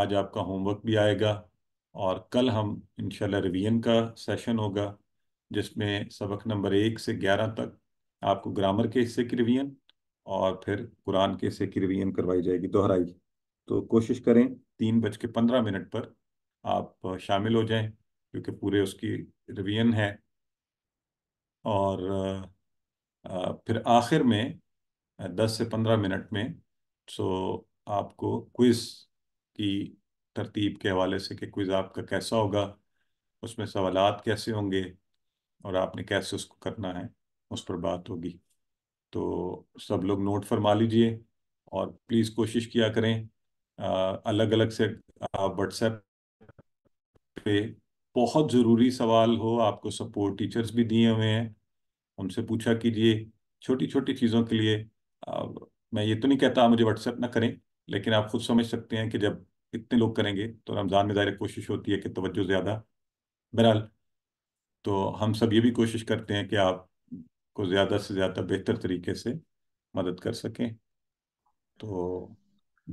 आज आपका होमवर्क भी आएगा और कल हम इनशाला रिवीजन का सेशन होगा जिसमें सबक नंबर एक से ग्यारह तक आपको ग्रामर के हिस्से की रिवीजन और फिर कुरान के हिस्से की रिवीजन करवाई जाएगी दोहराई तो कोशिश करें तीन बज के पंद्रह मिनट पर आप शामिल हो जाएं क्योंकि पूरे उसकी रिवीजन है और फिर आखिर में दस से पंद्रह मिनट में सो आपको क्विज़ की तरतीब के हवाले से कि क्विज़ आपका कैसा होगा उसमें सवालात कैसे होंगे और आपने कैसे उसको करना है उस पर बात होगी तो सब लोग नोट फरमा लीजिए और प्लीज़ कोशिश किया करें आ, अलग अलग से व्हाट्सएप पे बहुत ज़रूरी सवाल हो आपको सपोर्ट टीचर्स भी दिए हुए हैं उनसे पूछा कीजिए छोटी छोटी चीज़ों के लिए आ, मैं ये तो नहीं कहता मुझे व्हाट्सएप ना करें लेकिन आप खुद समझ सकते हैं कि जब इतने लोग करेंगे तो रमज़ान में ज़ाहिर कोशिश होती है कि तवज्जो ज़्यादा बहरहाल तो हम सब ये भी कोशिश करते हैं कि आपको ज़्यादा से ज़्यादा बेहतर तरीके से मदद कर सकें तो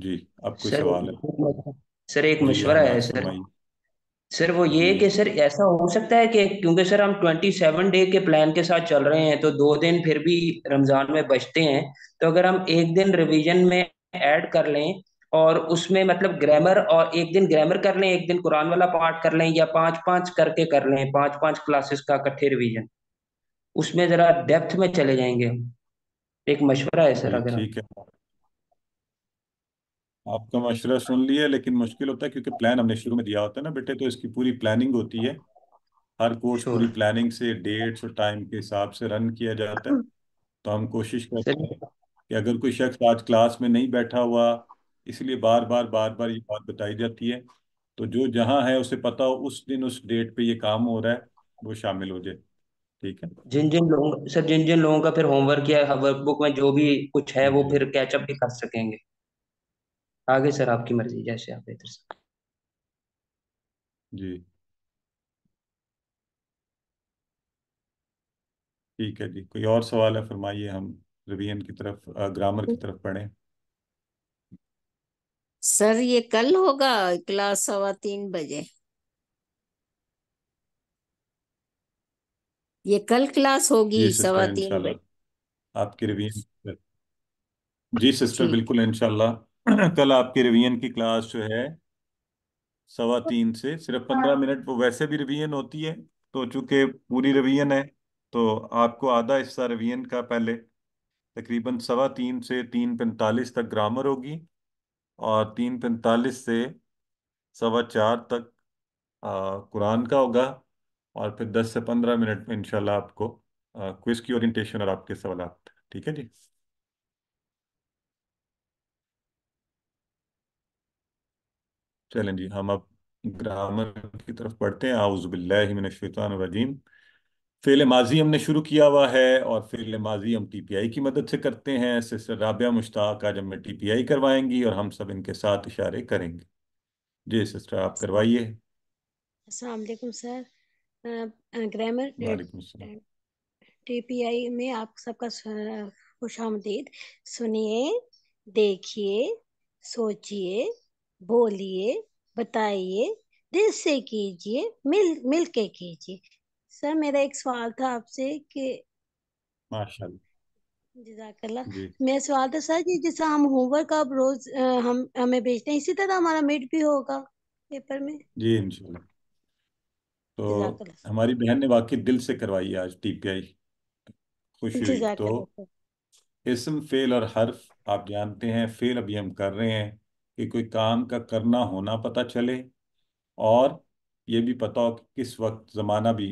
जी आपको कोई सवाल है सर एक मशवरा है सर सर वो ये कि हम्म। सर ऐसा हो सकता है कि क्योंकि सर हम ट्वेंटी सेवन डे के प्लान के साथ चल रहे हैं तो दो दिन फिर भी रमज़ान में बचते हैं तो अगर हम एक दिन रिवीजन में ऐड कर लें और उसमें मतलब ग्रामर और एक दिन ग्रामर कर लें एक दिन कुरान वाला पार्ट कर लें या पाँच पाँच करके कर लें पाँच पाँच क्लासेस का इकट्ठे रिविजन उसमें ज़रा डेप्थ में चले जाएंगे एक मशवरा है सर अगर ठीक है आपका मशवरा सुन लिया लेकिन मुश्किल होता है क्योंकि प्लान हमने शुरू में दिया होता है ना बेटे तो इसकी पूरी प्लानिंग होती है हर कोर्स पूरी प्लानिंग से डेट्स और टाइम के हिसाब से रन किया जाता है hmm. तो हम कोशिश करते हैं कि अगर कोई शख्स आज क्लास में नहीं बैठा हुआ इसलिए बार बार बार बार ये बात बताई जाती है तो जो जहाँ है उसे पता हो उस दिन उस डेट पे ये काम हो रहा है वो शामिल हो जाए ठीक है जिन जिन लोगों सर जिन जिन लोगों का फिर होमवर्क या वर्कबुक में जो भी कुछ है वो फिर कैचअप भी कर सकेंगे आगे सर आपकी मर्जी जैसे आप बेहतर सर जी ठीक है जी कोई और सवाल है फरमाइए हम रिवीजन की तरफ ग्रामर की तरफ पढ़े सर ये कल होगा क्लास सवा तीन बजे ये कल क्लास होगी सवा तीन बजे आपकी रिवीजन जी सिस्टर बिल्कुल इंशाल्लाह कल आपके रिवीजन की क्लास जो है सवा तीन से सिर्फ पंद्रह हाँ। मिनट वो वैसे भी रिवीजन होती है तो चूंकि पूरी रिवीजन है तो आपको आधा हिस्सा रिवीजन का पहले तकरीबन सवा तीन से तीन पैंतालीस तक ग्रामर होगी और तीन पैंतालीस से सवा चार तक आ, कुरान का होगा और फिर दस से पंद्रह मिनट में इनशाला आपको क्विज की ओरिएंटेशन और आपके सवाल ठीक है जी चलें जी हम अब ग्रामर की तरफ पढ़ते हैं आउजबिल्लाजीम फ़ेल माजी हमने शुरू किया हुआ है और फ़ेल माजी हम टी पी आई की मदद से करते हैं सिस्टर राबिया मुश्ताक आज हमें टी पी आई करवाएंगी और हम सब इनके साथ इशारे करेंगे जी सिस्टर आप करवाइए Aslam sir grammar T P I में आप सबका खुश आमदीद सुनिए देखिए सोचिए बोलिए बताइए दिल से कीजिए मिल मिल के कीजिए सर मेरा एक सवाल था आपसे कि जजाकला मेरा सवाल था सर जी जैसा हम होमवर्क आप रोज आ, हम हमें भेजते हैं इसी तरह हमारा मिड भी होगा पेपर में जी इंशाल्लाह तो हमारी बहन ने वाकई दिल से करवाई आज टीपीआई खुश हुई तो इसम फेल और हर्फ आप जानते हैं फेल अभी हम कर रहे हैं कि कोई काम का करना होना पता चले और ये भी पता हो कि किस वक्त ज़माना भी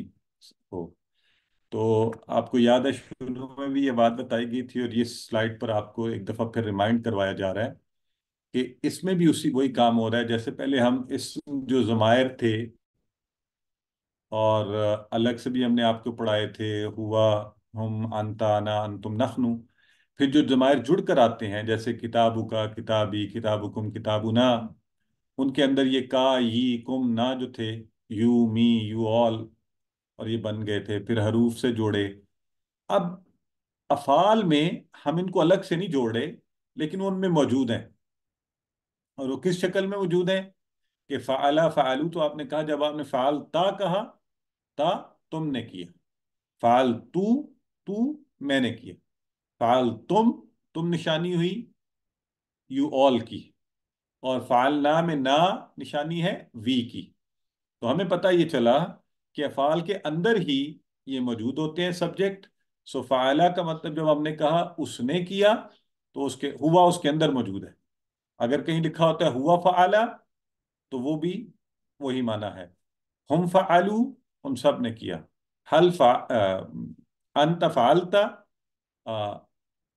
हो तो आपको याद है शुरू में भी ये बात बताई गई थी और ये स्लाइड पर आपको एक दफ़ा फिर रिमाइंड करवाया जा रहा है कि इसमें भी उसी वही काम हो रहा है जैसे पहले हम इस जो जमायर थे और अलग से भी हमने आपको पढ़ाए थे हुआ हम अंताना अंतुम नखनू फिर जो जमायर जुड़ कर आते हैं जैसे किताबु का किताबी किताबु कुम किताबुना उनके अंदर ये का यी कुम ना जो थे यू मी यू ऑल और ये बन गए थे फिर हरूफ से जोड़े अब अफाल में हम इनको अलग से नहीं जोड़े लेकिन वो उनमें मौजूद हैं और वो किस शक्ल में मौजूद हैं कि फ़ाला फ़ालू तो आपने कहा जब आपने फ़ाल ता कहा ता तुमने किया फ़ाल तू तू मैंने किया फाल तुम तुम निशानी हुई यू ऑल की और फाल ना में ना निशानी है वी की तो हमें पता ये चला कि अफाल के अंदर ही ये मौजूद होते हैं सब्जेक्ट सो फाला का मतलब जब हमने कहा उसने किया तो उसके हुआ उसके अंदर मौजूद है अगर कहीं लिखा होता है हुआ फ़ाला तो वो भी वही माना है हम फ़ालू हम सब ने किया हल फा अंत फालता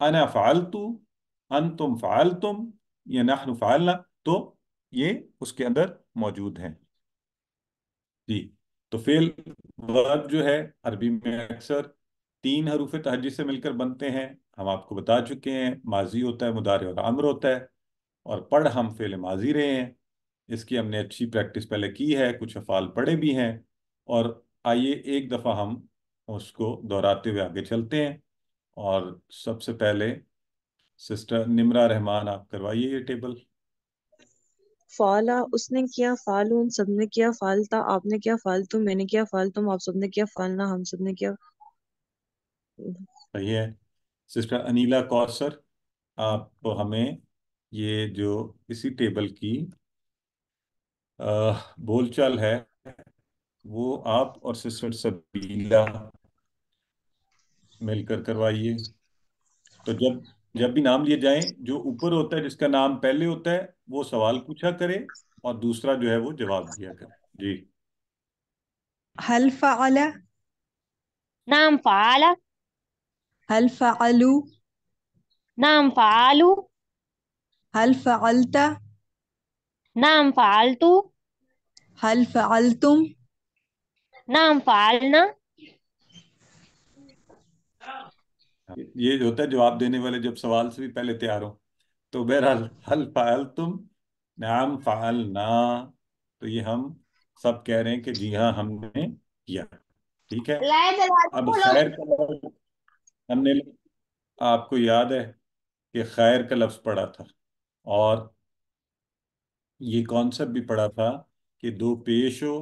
अना फ़ालतू अन तुम फ़ाल तुम या नाहनु फ़ालना तो ये उसके अंदर मौजूद हैं जी तो फेल वर्ब जो है अरबी में अक्सर तीन हरूफ तहजी से मिलकर बनते हैं हम आपको बता चुके हैं माजी होता है मुदार और अम्र होता है और पढ़ हम फेल माजी रहे हैं इसकी हमने अच्छी प्रैक्टिस पहले की है कुछ अफाल पढ़े भी हैं और आइए एक दफ़ा हम उसको दोहराते हुए आगे चलते हैं और सबसे पहले सिस्टर निमरा रहमान आप करवाइए ये टेबल फाला उसने किया फाल उन सबने किया फालता आपने किया फालतू मैंने किया फालतुम आप सबने किया फालना हम सबने किया सही है सिस्टर अनिला कौसर आप तो हमें ये जो इसी टेबल की बोलचाल है वो आप और सिस्टर सबीला मिलकर करवाइए तो जब जब भी नाम लिए जाएं जो ऊपर होता है जिसका नाम पहले होता है वो सवाल पूछा करे और दूसरा जो है वो जवाब दिया करे जी हल नाम फ़ाला हल फ़ालू नाम फ़ालू हल फलता नाम फ़ालतू हल फ़ालतुम नाम फ़ालना ये होता है जवाब देने वाले जब सवाल से भी पहले तैयार हो तो बहरहाल हल फाल तुम नाम फाल ना तो ये हम सब कह रहे हैं कि जी हाँ हमने किया ठीक है अब खैर का हमने आपको याद है कि खैर का लफ्ज पढ़ा था और ये कॉन्सेप्ट भी पढ़ा था कि दो पेश हो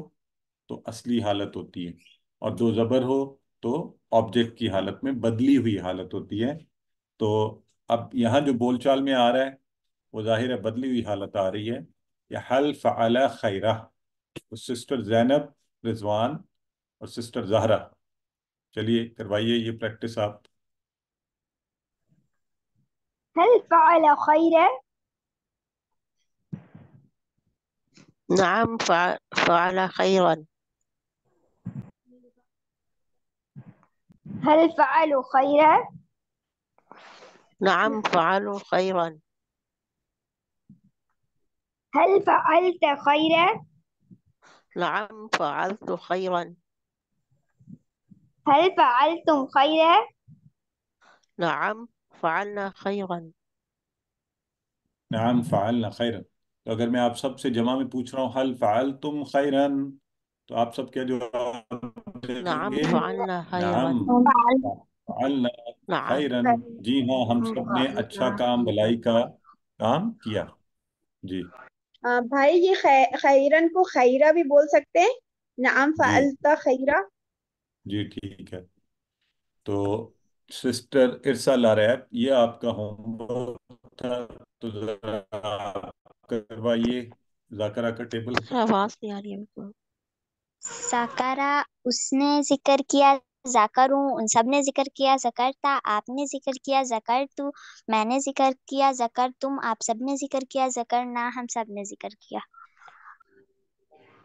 तो असली हालत होती है और दो जबर हो तो ऑब्जेक्ट की हालत में बदली हुई हालत होती है तो अब यहाँ जो बोलचाल में आ रहा है वो जाहिर है बदली हुई हालत आ रही है या हल फ़ला खैरा तो सिस्टर जैनब रिजवान और सिस्टर जहरा चलिए करवाइए ये प्रैक्टिस आप هل فعل خيرا؟ نعم فعل خيرا هل فعلوا خيرا؟ نعم فعلوا خيرا هل فعلت خيرا؟ نعم فعلت خيرا هل فعلتم خيرا؟ نعم فعلنا خيرا نعم فعلنا خيرا तो अगर मैं आप सब से जमा तो आप सबके जो नाम जी हाँ हम सब ने अच्छा काम भलाई का काम किया जी आ, भाई ये खैरन को खैरा भी बोल सकते हैं नाम फालता खैरा जी ठीक है तो सिस्टर इरसा लारैब ये आपका होमवर्क था तो जरा करवाइए जाकर आकर टेबल आवाज नहीं आ रही है साकारा उसने जिक्र किया जाकरू उन सब ने जिक्र किया जकर था आपने जिक्र किया जकर तू मैंने जिक्र किया जकर तुम आप सब ने जिक्र किया जकर ना हम सब ने जिक्र किया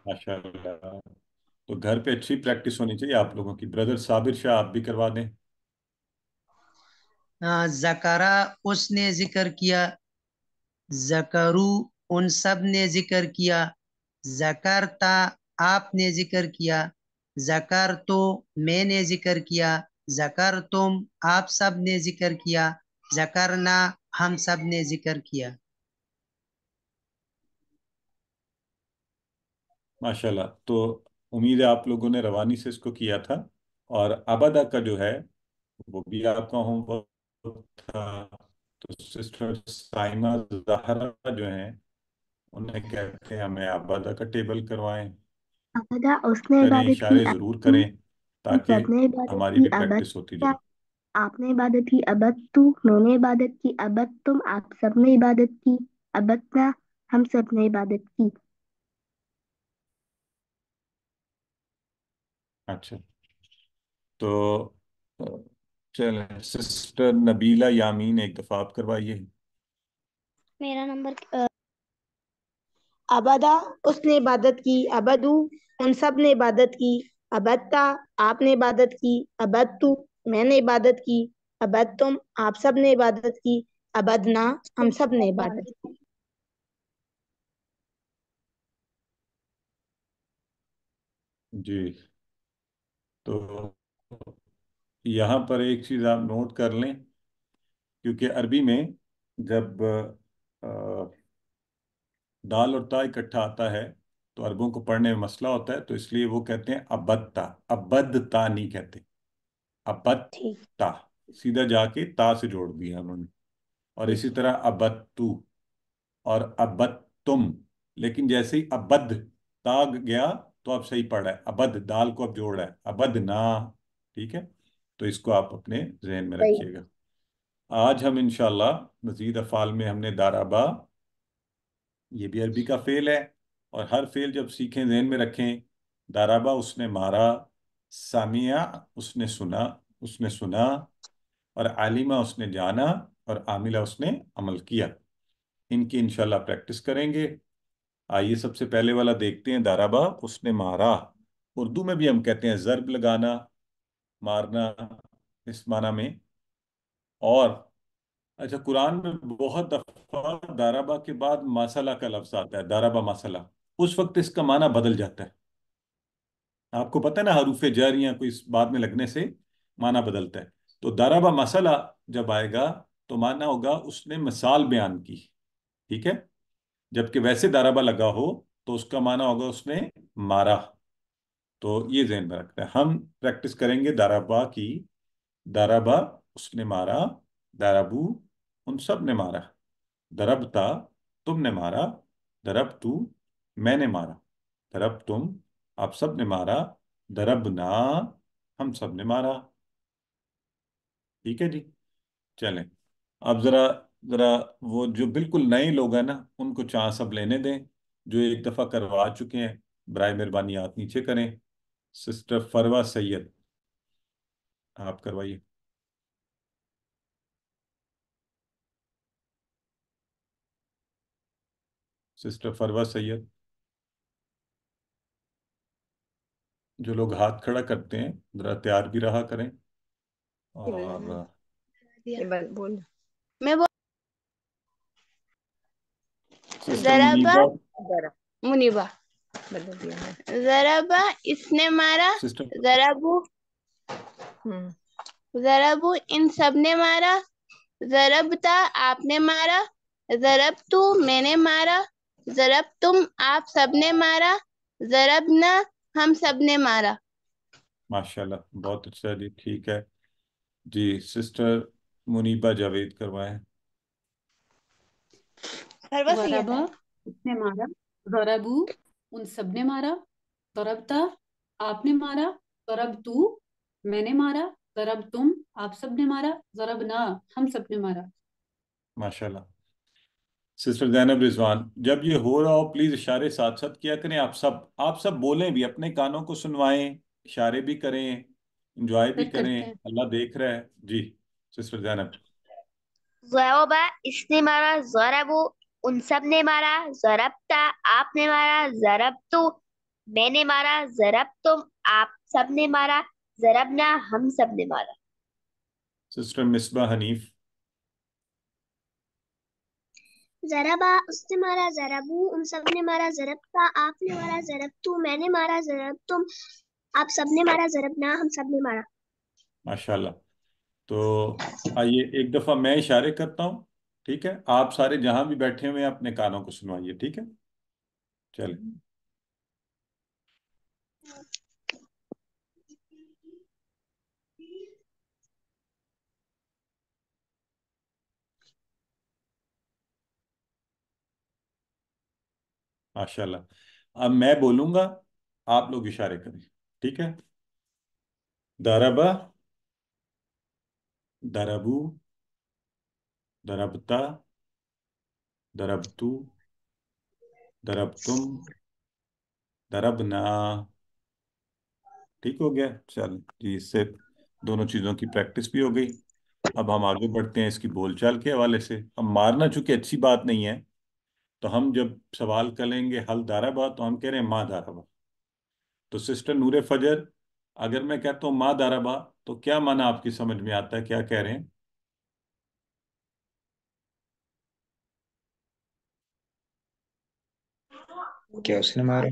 माशाल्लाह तो घर पे अच्छी प्रैक्टिस होनी चाहिए आप लोगों की ब्रदर साबिर शाह आप भी करवा दें जकारा उसने जिक्र किया जकरू उन सब ने जिक्र किया जकरता आपने जिक्र किया जकर तो मैंने जिक्र किया जकर तुम आप सब ने जिक्र किया ना हम सब ने जिक्र किया माशाल्लाह तो उम्मीद है आप लोगों ने रवानी से इसको किया था और अबदा का जो है वो भी आपका होमवर्क था तो सिस्टर साइमा जहरा जो है उन्हें कहते हैं हमें आबादा का टेबल करवाएं उसने करें इबादत की इशारे जरूर आपने करें ताकि सबने इबादत हमारी की भी अबद प्रैक्टिस होती रहे आपने इबादत की अबद तू तो, मैंने इबादत की अबद तुम तो, आप सबने इबादत की अबद ना हम सबने इबादत की अच्छा तो चले सिस्टर नबीला यामीन एक दफा आप करवाइए मेरा नंबर अबदा उसने इबादत की अबदू उन सब ने इबादत की अबदता आपने इबादत की अबत्तु मैंने इबादत की अबद तुम आप सब ने इबादत की अबदना हम सब ने इबादत की जी तो यहाँ पर एक चीज़ आप नोट कर लें क्योंकि अरबी में जब आ, दाल और ता इकट्ठा आता है तो अरबों को पढ़ने में मसला होता है तो इसलिए वो कहते हैं अबद्ता अबद्धता नहीं कहते अबत्ता सीधा जाके ता से जोड़ दिया उन्होंने और इसी तरह अबत्तु और अबत्तुम लेकिन जैसे ही अबद्ध ताग गया तो आप सही रहा है अबद्ध दाल को आप जोड़ है अबद्ध ना ठीक है तो इसको आप अपने जहन में रखिएगा आज हम इनशाला मजीद अफाल में हमने दाराबा ये भी अरबी का फेल है और हर फेल जब सीखें जहन में रखें दाराबा उसने मारा सामिया उसने सुना उसने सुना और आलिमा उसने जाना और आमिला उसने अमल किया इनकी इनशाला प्रैक्टिस करेंगे आइए सबसे पहले वाला देखते हैं दाराबा उसने मारा उर्दू में भी हम कहते हैं ज़रब लगाना मारना इस माना में और अच्छा कुरान में बहुत दफा दाराबा के बाद मसाला का लफ्ज आता है दाराबा मसाला उस वक्त इसका माना बदल जाता है आपको पता है ना हरूफ जर या कोई बात में लगने से माना बदलता है तो दाराबा मसाला जब आएगा तो माना होगा उसने मिसाल बयान की ठीक है जबकि वैसे दाराबा लगा हो तो उसका माना होगा उसने मारा तो ये जहन में रखना है हम प्रैक्टिस करेंगे दाराबा की दाराबा उसने मारा दाराबू उन सब ने मारा दरबता तुमने मारा दरब तू मैंने मारा दरब तुम आप सब ने मारा दरब ना हम सब ने मारा ठीक है जी चलें अब ज़रा ज़रा वो जो बिल्कुल नए लोग हैं ना उनको चांस अब लेने दें जो एक दफ़ा करवा चुके हैं बर मेहरबानी आप नीचे करें सिस्टर फरवा सैयद आप करवाइए सिस्टर फरवा सैयद जो लोग हाथ खड़ा करते हैं जरा तैयार भी रहा करें और इसने मारा जराबू जराबू हम्म। इन सब ने मारा जरब था आपने मारा जरब तू मैंने मारा जरब तुम आप सबने मारा जरब ना हम सबने मारा माशाल्लाह बहुत अच्छा जी ठीक है जी सिस्टर मुनीबा जावेद करवाए उसने मारा तरब था आपने मारा तरब तू मैंने मारा जरब तुम आप सबने मारा जरब ना हम सबने मारा माशाल्लाह सिस्टर जैनब रिजवान जब ये हो रहा हो प्लीज इशारे साथ साथ किया करें आप सब आप सब बोलें भी अपने कानों को सुनवाएं इशारे भी करें इंजॉय भी करें अल्लाह देख रहा है जी सिस्टर जैनब इसने मारा जराबो उन सब ने मारा था आपने मारा जरब तो मैंने मारा जरब तुम आप सब ने मारा ना हम सब ने मारा सिस्टर मिसबा हनीफ जराबा उसने मारा जराबू उन सब ने मारा जरब का आपने मारा जरब तू मैंने मारा जरब तुम आप सब ने मारा जरब ना हम सब ने मारा माशाल्लाह तो आइए एक दफा मैं इशारे करता हूँ ठीक है आप सारे जहां भी बैठे हुए हैं अपने कानों को सुनवाइए ठीक है चलिए माशाल्लाह अब मैं बोलूंगा आप लोग इशारे करें ठीक है दरबा दरबू दरबता दरबतू दरब दरबना ठीक हो गया चल जी इससे दोनों चीज़ों की प्रैक्टिस भी हो गई अब हम आगे बढ़ते हैं इसकी बोलचाल के हवाले से अब मारना चूंकि अच्छी बात नहीं है तो हम जब सवाल करेंगे हल दाराबा तो हम कह रहे हैं माँ दाराबा तो सिस्टर नूर फजर अगर मैं कहता हूँ माँ दाराबा तो क्या माना आपकी समझ में आता है क्या कह रहे हैं क्या उसने मारा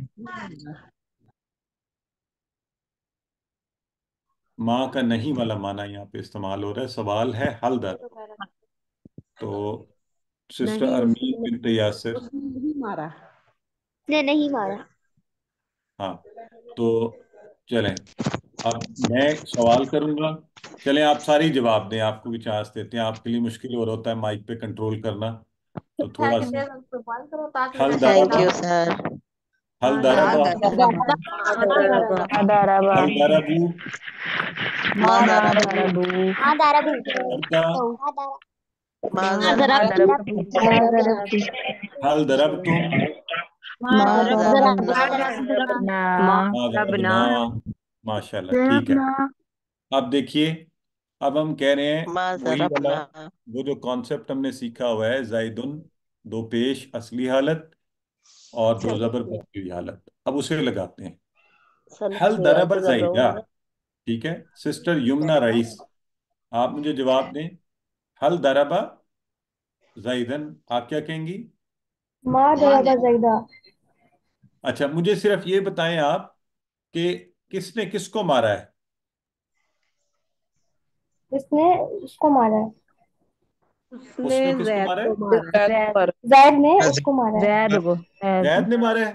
माँ का नहीं वाला माना यहाँ पे इस्तेमाल हो रहा है सवाल है हल दर तो सिस्टर अरमी बिनत यासिर नहीं मारा ने नहीं मारा हाँ तो चलें अब मैं सवाल करूंगा चलें आप सारे जवाब दें आपको भी चांस देते हैं आपके लिए मुश्किल हो रहा होता है माइक पे कंट्रोल करना तो थोड़ा सा हलदारा हलदारा हाँ, हल दरब तू ضربتم ठीक है अब देखिए अब हम कह रहे हैं वो जो कॉन्सेप्ट हमने सीखा हुआ है जायदुन दो पेश असली हालत और दो जबर हालत अब उसे लगाते हैं हल दरबर तो जायदा ठीक है सिस्टर यमुना राइस आप मुझे जवाब दें हल दराबा जईदन आप क्या कहेंगी माँ अच्छा मुझे सिर्फ ये बताएं आप कि किसने किसको मारा है किसने उसको मारा है उसने, किसको मारा है ने मारा है जैद ने मारा है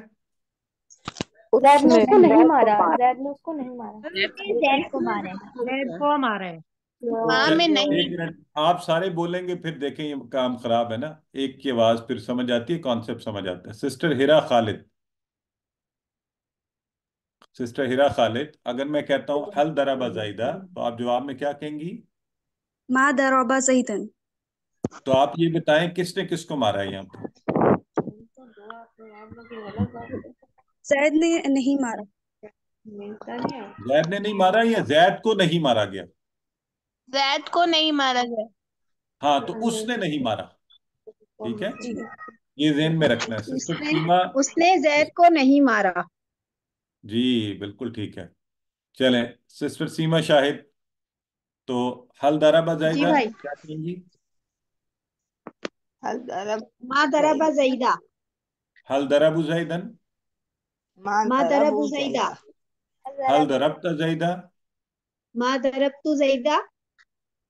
जैद ने उसको नहीं मारा जैद ने उसको नहीं मारा जैद को मारा है जैद को मारा है हाँ, हाँ, नहीं आप सारे बोलेंगे फिर देखें ये काम खराब है ना एक की आवाज फिर समझ आती है कॉन्सेप्ट समझ आता है सिस्टर हिरा खालिद सिस्टर हिरा खालिद अगर मैं कहता हूँ हल दराबा जाहिदा तो आप जवाब में क्या कहेंगी माँ दराबा जहीदन तो आप ये बताएं किसने किसको मारा है यहाँ पर जैद ने नहीं मारा जैद ने नहीं मारा या जैद को नहीं मारा गया जैद को नहीं मारा गया हाँ तो उसने नहीं मारा ठीक है ये जेन में रखना है तो उसने, तो कीमा उसने जैद को नहीं मारा जी बिल्कुल ठीक है चले सिस्टर सीमा शाहिद तो हल दराबा जाएगा क्या कहेंगी हल दराब मा दराबा जायदा हल दराबू जायदन मा दराबू जायदा हल दरबता जायदा मा दरबतु जायदा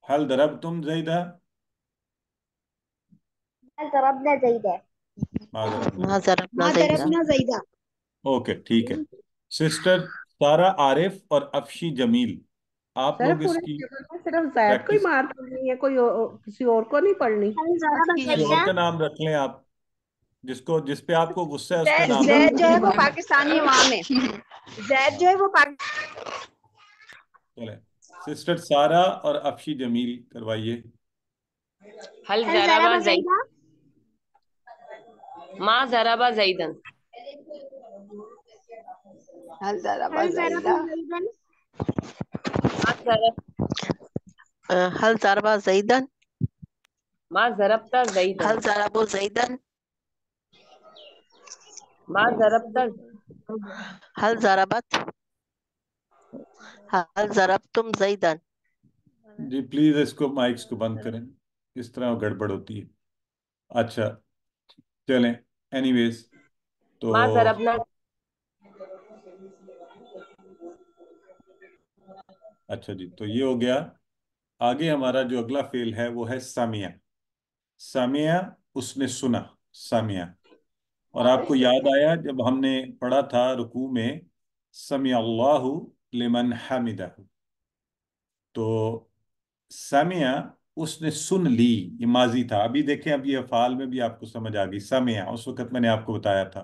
هل ضربتم زيدا؟ هل ضربنا زيدا؟ ما ضربنا ما ضربنا زيدا زيدا ओके ठीक है सिस्टर सारा आरिफ और अफशी जमील आप सर लोग पूरे इसकी जगह में सिर्फ जैद को ही practice- मार पड़नी है कोई और, किसी और को नहीं पढ़नी هل ضرب किसी और زيدا का नाम रख लें आप जिसको जिस पे आपको गुस्सा है उसका नाम रख जैद जो है वो पाकिस्तानी अवाम है जैद जो है वो पाकिस्तान लें। चलें सिस्टर सारा और अफशी जमील करवाइए हल जराबा जईदा माँ जराबा जईदन हल जराबा जईदन हल जराबा जईदन माँ जरबता जईदन हल जराबो जईदन माँ जरबता हल जराबत हल जरब तुम जईदन जी प्लीज इसको माइक्स को बंद करें इस तरह गड़बड़ होती है अच्छा चलें एनीवेज तो हाँ, अच्छा जी तो ये हो गया आगे हमारा जो अगला फेल है वो है सामिया सामिया उसने सुना सामिया और आपको याद आया जब हमने पढ़ा था रुकू में समिया अल्लाह लिमन हामिदा तो समिया उसने सुन ली ये माजी था अभी देखें अब ये अफाल में भी आपको समझ आ गई समिया उस वक्त मैंने आपको बताया था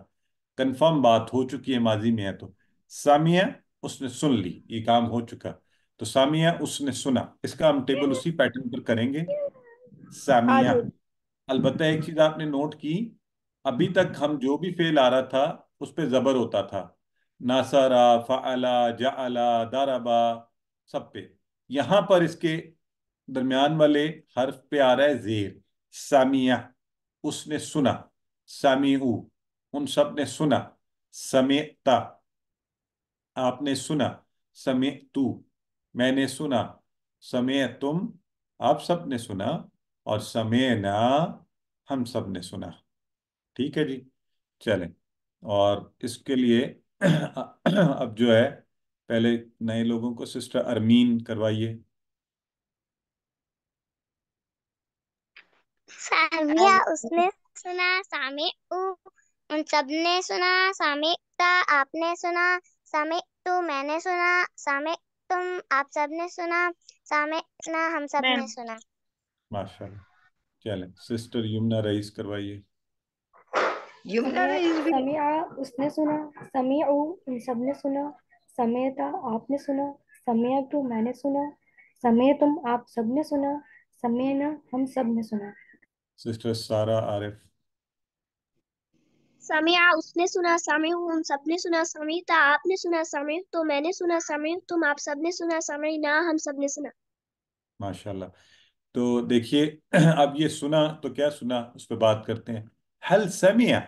कंफर्म बात हो चुकी है माजी में है तो सामिया उसने सुन ली ये काम हो चुका तो सामिया उसने सुना इसका हम टेबल उसी पैटर्न पर करेंगे सामिया अलबत् एक चीज आपने नोट की अभी तक हम जो भी फेल आ रहा था उस पर जबर होता था नासरा फला जला दाराबा सब पे यहां पर इसके दरमियान वाले हर्फ पे आ रहा है जेर सामिया उसने सुना सामी उन सब ने सुना समेता आपने सुना समे तू मैंने सुना समय तुम आप सब ने सुना और समय ना हम सब ने सुना ठीक है जी चलें और इसके लिए अब जो है पहले नए लोगों को सिस्टर अरमीन करवाइए सामिया उसने सुना सामे उन सब ने सुना सामे आपने सुना सामे तू मैंने सुना सामे तुम आप सब ने सुना सामे ना हम सब ने सुना माशाल्लाह चलें सिस्टर यमुना रईस करवाइए ये बता समिया उसने सुना समिया उन सब ने सुना समेता आपने सुना समय तो मैंने सुना समय तुम आप सब ने सुना समय ना हम सब ने सुना सिस्टर सारा आरिफ समिया उसने सुना समय उन सब ने सुना था आपने सुना समय तो मैंने सुना समय तुम आप सब ने सुना समय ना हम सब ने सुना माशाल्लाह तो देखिए अब ये सुना तो क्या सुना उस पर बात करते हैं हल समिया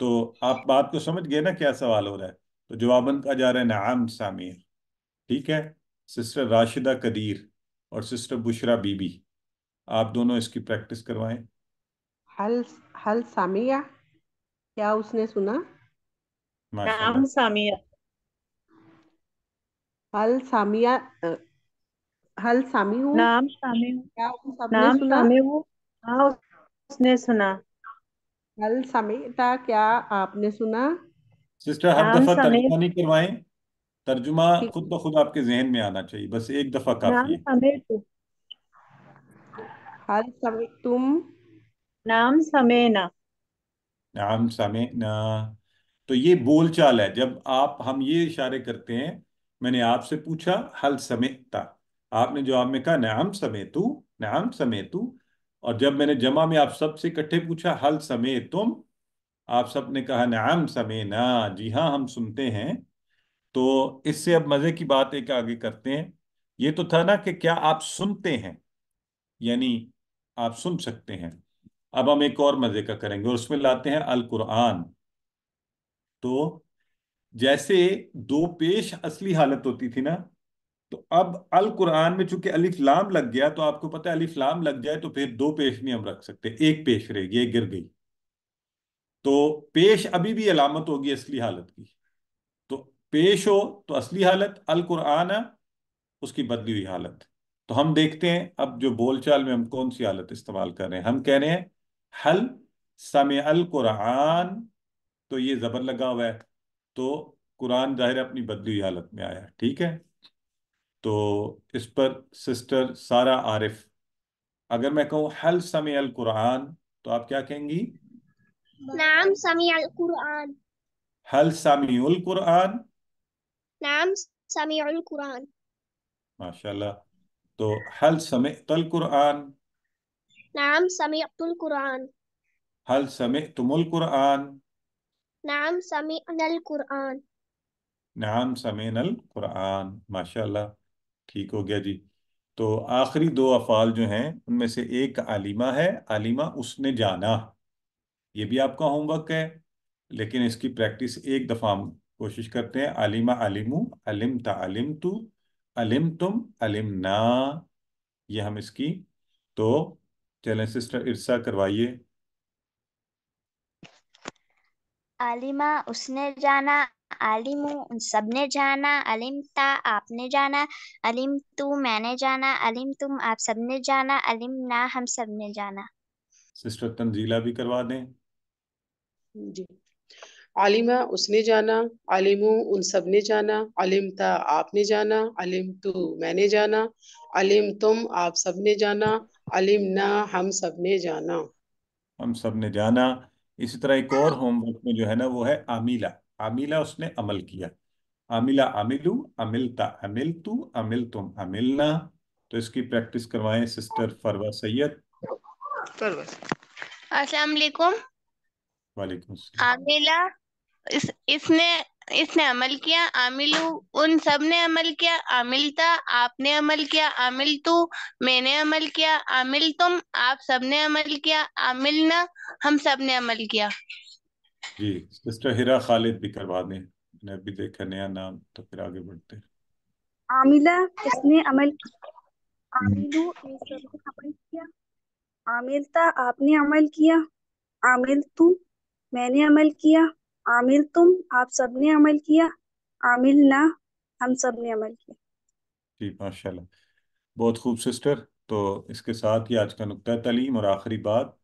तो आप बात को समझ गए ना क्या सवाल हो रहा है तो जवाबन का जा रहा है नाम सामिया ठीक है सिस्टर राशिदा कदीर और सिस्टर बुशरा बीबी आप दोनों इसकी प्रैक्टिस करवाए हल हल सामिया क्या उसने सुना नाम सामिया हल सामिया हल सामी हूँ नाम सामी हूँ क्या उसने सुना नाम सामी हूँ हाँ उसने सुना कल समीता क्या आपने सुना सिस्टर हर हाँ, दफा तर्जुमा नहीं करवाए तर्जुमा खुद ब खुद आपके जहन में आना चाहिए बस एक दफा काफी नाम समेत हल समी तुम नाम ना नाम समय ना तो ये बोलचाल है जब आप हम ये इशारे करते हैं मैंने आपसे पूछा हल समेता आपने जवाब में कहा नाम समेतु नाम समेतु और जब मैंने जमा में आप सबसे इकट्ठे पूछा हल समय तुम आप सब ने कहा नाम समय ना जी हाँ हम सुनते हैं तो इससे अब मजे की बात एक आगे करते हैं ये तो था ना कि क्या आप सुनते हैं यानी आप सुन सकते हैं अब हम एक और मजे का करेंगे और उसमें लाते हैं अल कुरान तो जैसे दो पेश असली हालत होती थी ना तो अब अल कुरान में चूंकि अलिफ लाम लग गया तो आपको पता है अलिफ लाम लग जाए तो फिर दो पेश नहीं हम रख सकते एक पेश रहेगी एक गिर गई तो पेश अभी भी अलामत होगी असली हालत की तो पेश हो तो असली हालत अल कुरान उसकी बदली हुई हालत तो हम देखते हैं अब जो बोलचाल में हम कौन सी हालत इस्तेमाल कर रहे हैं हम कह रहे हैं हल समय अल कुरान तो ये जबर लगा हुआ है तो कुरान जाहिर अपनी बदली हुई हालत में आया ठीक है तो इस पर सिस्टर सारा आरिफ अगर मैं कहूँ हल समी अल कुरान तो आप क्या कहेंगी नाम समी अल कुरान हल समी अल कुरान नाम समी अल कुरान माशाल्लाह तो हल समी अल कुरान नाम समी अल कुरान हल समी तुमुल कुरान नाम समी अल कुरान नाम समी अल कुरान माशाल्लाह ठीक हो गया जी तो आखिरी दो अफाल जो हैं उनमें से एक आलिमा है आलिमा उसने जाना ये भी आपका होमवर्क है लेकिन इसकी प्रैक्टिस एक दफ़ा हम कोशिश करते हैं आलिमा आलिमू अलिम अलिम तू अलिम तुम अलिम ना ये हम इसकी तो चलें सिस्टर इर्सा करवाइए आलिमा उसने जाना आलिम उन सब ने जाना अलिम ता आपने जाना अलिम तू मैंने जाना अलिम तुम आप सब ने जाना अलिम ना हम सब ने जाना सिस्टर तंजीला भी करवा दें जी आलिमा उसने जाना आलिमू उन सब ने जाना आलिम ता आपने जाना आलिम तू मैंने जाना आलिम तुम आप सब ने जाना आलिम ना हम सब ने जाना हम सब ने जाना इसी तरह एक और होमवर्क में जो है ना वो है आमिला आमिला उसने अमल किया आमिला आमिलू अमिलता अमिल तू अमिल तुम अमिलना तो इसकी प्रैक्टिस करवाएं सिस्टर फरवा सैयद अस्सलाम वालेकुम वालेकुम आमिला इस, इसने इसने अमल किया आमिलू उन सब ने अमल किया आमिलता आपने अमल किया आमिल तू मैंने अमल किया आमिल तुम आप सबने अमल किया आमिलना हम सब ने अमल किया जी सिस्टर हिरा खालिद भी करवा दें ने भी देखा नया नाम तो फिर आगे बढ़ते आमिला इसने अमल आमिलू ने अमल किया आमिलता आपने अमल किया आमिल तू मैंने अमल किया आमिल तुम आप सबने अमल किया आमिल ना हम सब ने अमल किया जी माशाल्लाह बहुत खूब सिस्टर तो इसके साथ ही आज का नुकता तलीम और आखिरी बात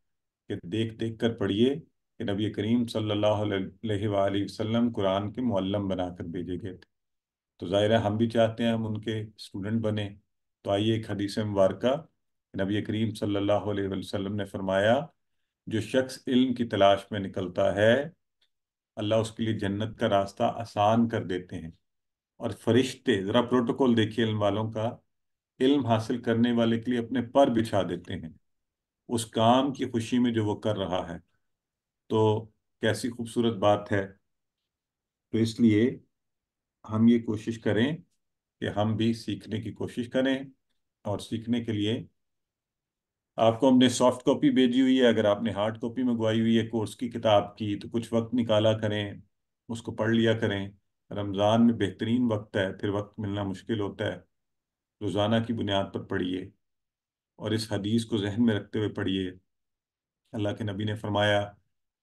कि देख देख कर पढ़िए कि नबी करीम सल्लल्लाहु वसल्लम कुरान के मुअल्लम बनाकर भेजे गए थे तो ज़ाहिर है हम भी चाहते हैं हम उनके स्टूडेंट बने तो आइए एक हदीस मुबारक नबी करीम सल्लल्लाहु वसल्लम ने फरमाया जो शख्स इल्म की तलाश में निकलता है अल्लाह उसके लिए जन्नत का रास्ता आसान कर देते हैं और फरिश्ते ज़रा प्रोटोकॉल देखिए इल्म वालों का इल्म हासिल करने वाले के लिए अपने पर बिछा देते हैं उस काम की खुशी में जो वो कर रहा है तो कैसी खूबसूरत बात है तो इसलिए हम ये कोशिश करें कि हम भी सीखने की कोशिश करें और सीखने के लिए आपको हमने सॉफ्ट कॉपी भेजी हुई है अगर आपने हार्ड कॉपी मंगवाई हुई है कोर्स की किताब की तो कुछ वक्त निकाला करें उसको पढ़ लिया करें रमज़ान में बेहतरीन वक्त है फिर वक्त मिलना मुश्किल होता है रोज़ाना की बुनियाद पर पढ़िए और इस हदीस को जहन में रखते हुए पढ़िए अल्लाह के नबी ने फरमाया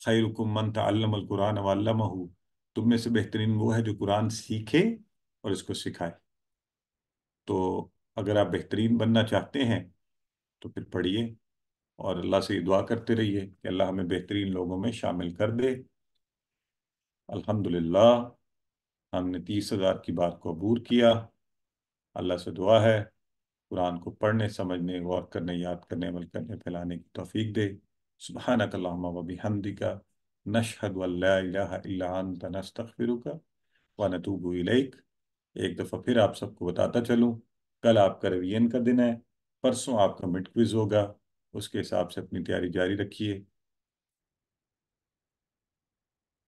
खैरुकुमन तल्लमल तुम में से बेहतरीन वो है जो कुरान सीखे और इसको सिखाए तो अगर आप बेहतरीन बनना चाहते हैं तो फिर पढ़िए और अल्लाह से दुआ करते रहिए कि अल्लाह हमें बेहतरीन लोगों में शामिल कर दे अल्हम्दुलिल्लाह हमने तीस हज़ार की बात को अबूर किया अल्लाह से दुआ है कुरान को पढ़ने समझने गौर करने याद करने अमल करने फैलाने की तोफ़ी दे सुबहानकल्लाबिहमदिका नशहद नस्तफ़िरुका व नतूब इलेक एक दफ़ा फिर आप सबको बताता चलूँ कल आपका रिवीजन का दिन है परसों आपका मिड क्विज़ होगा उसके हिसाब से अपनी तैयारी जारी रखिए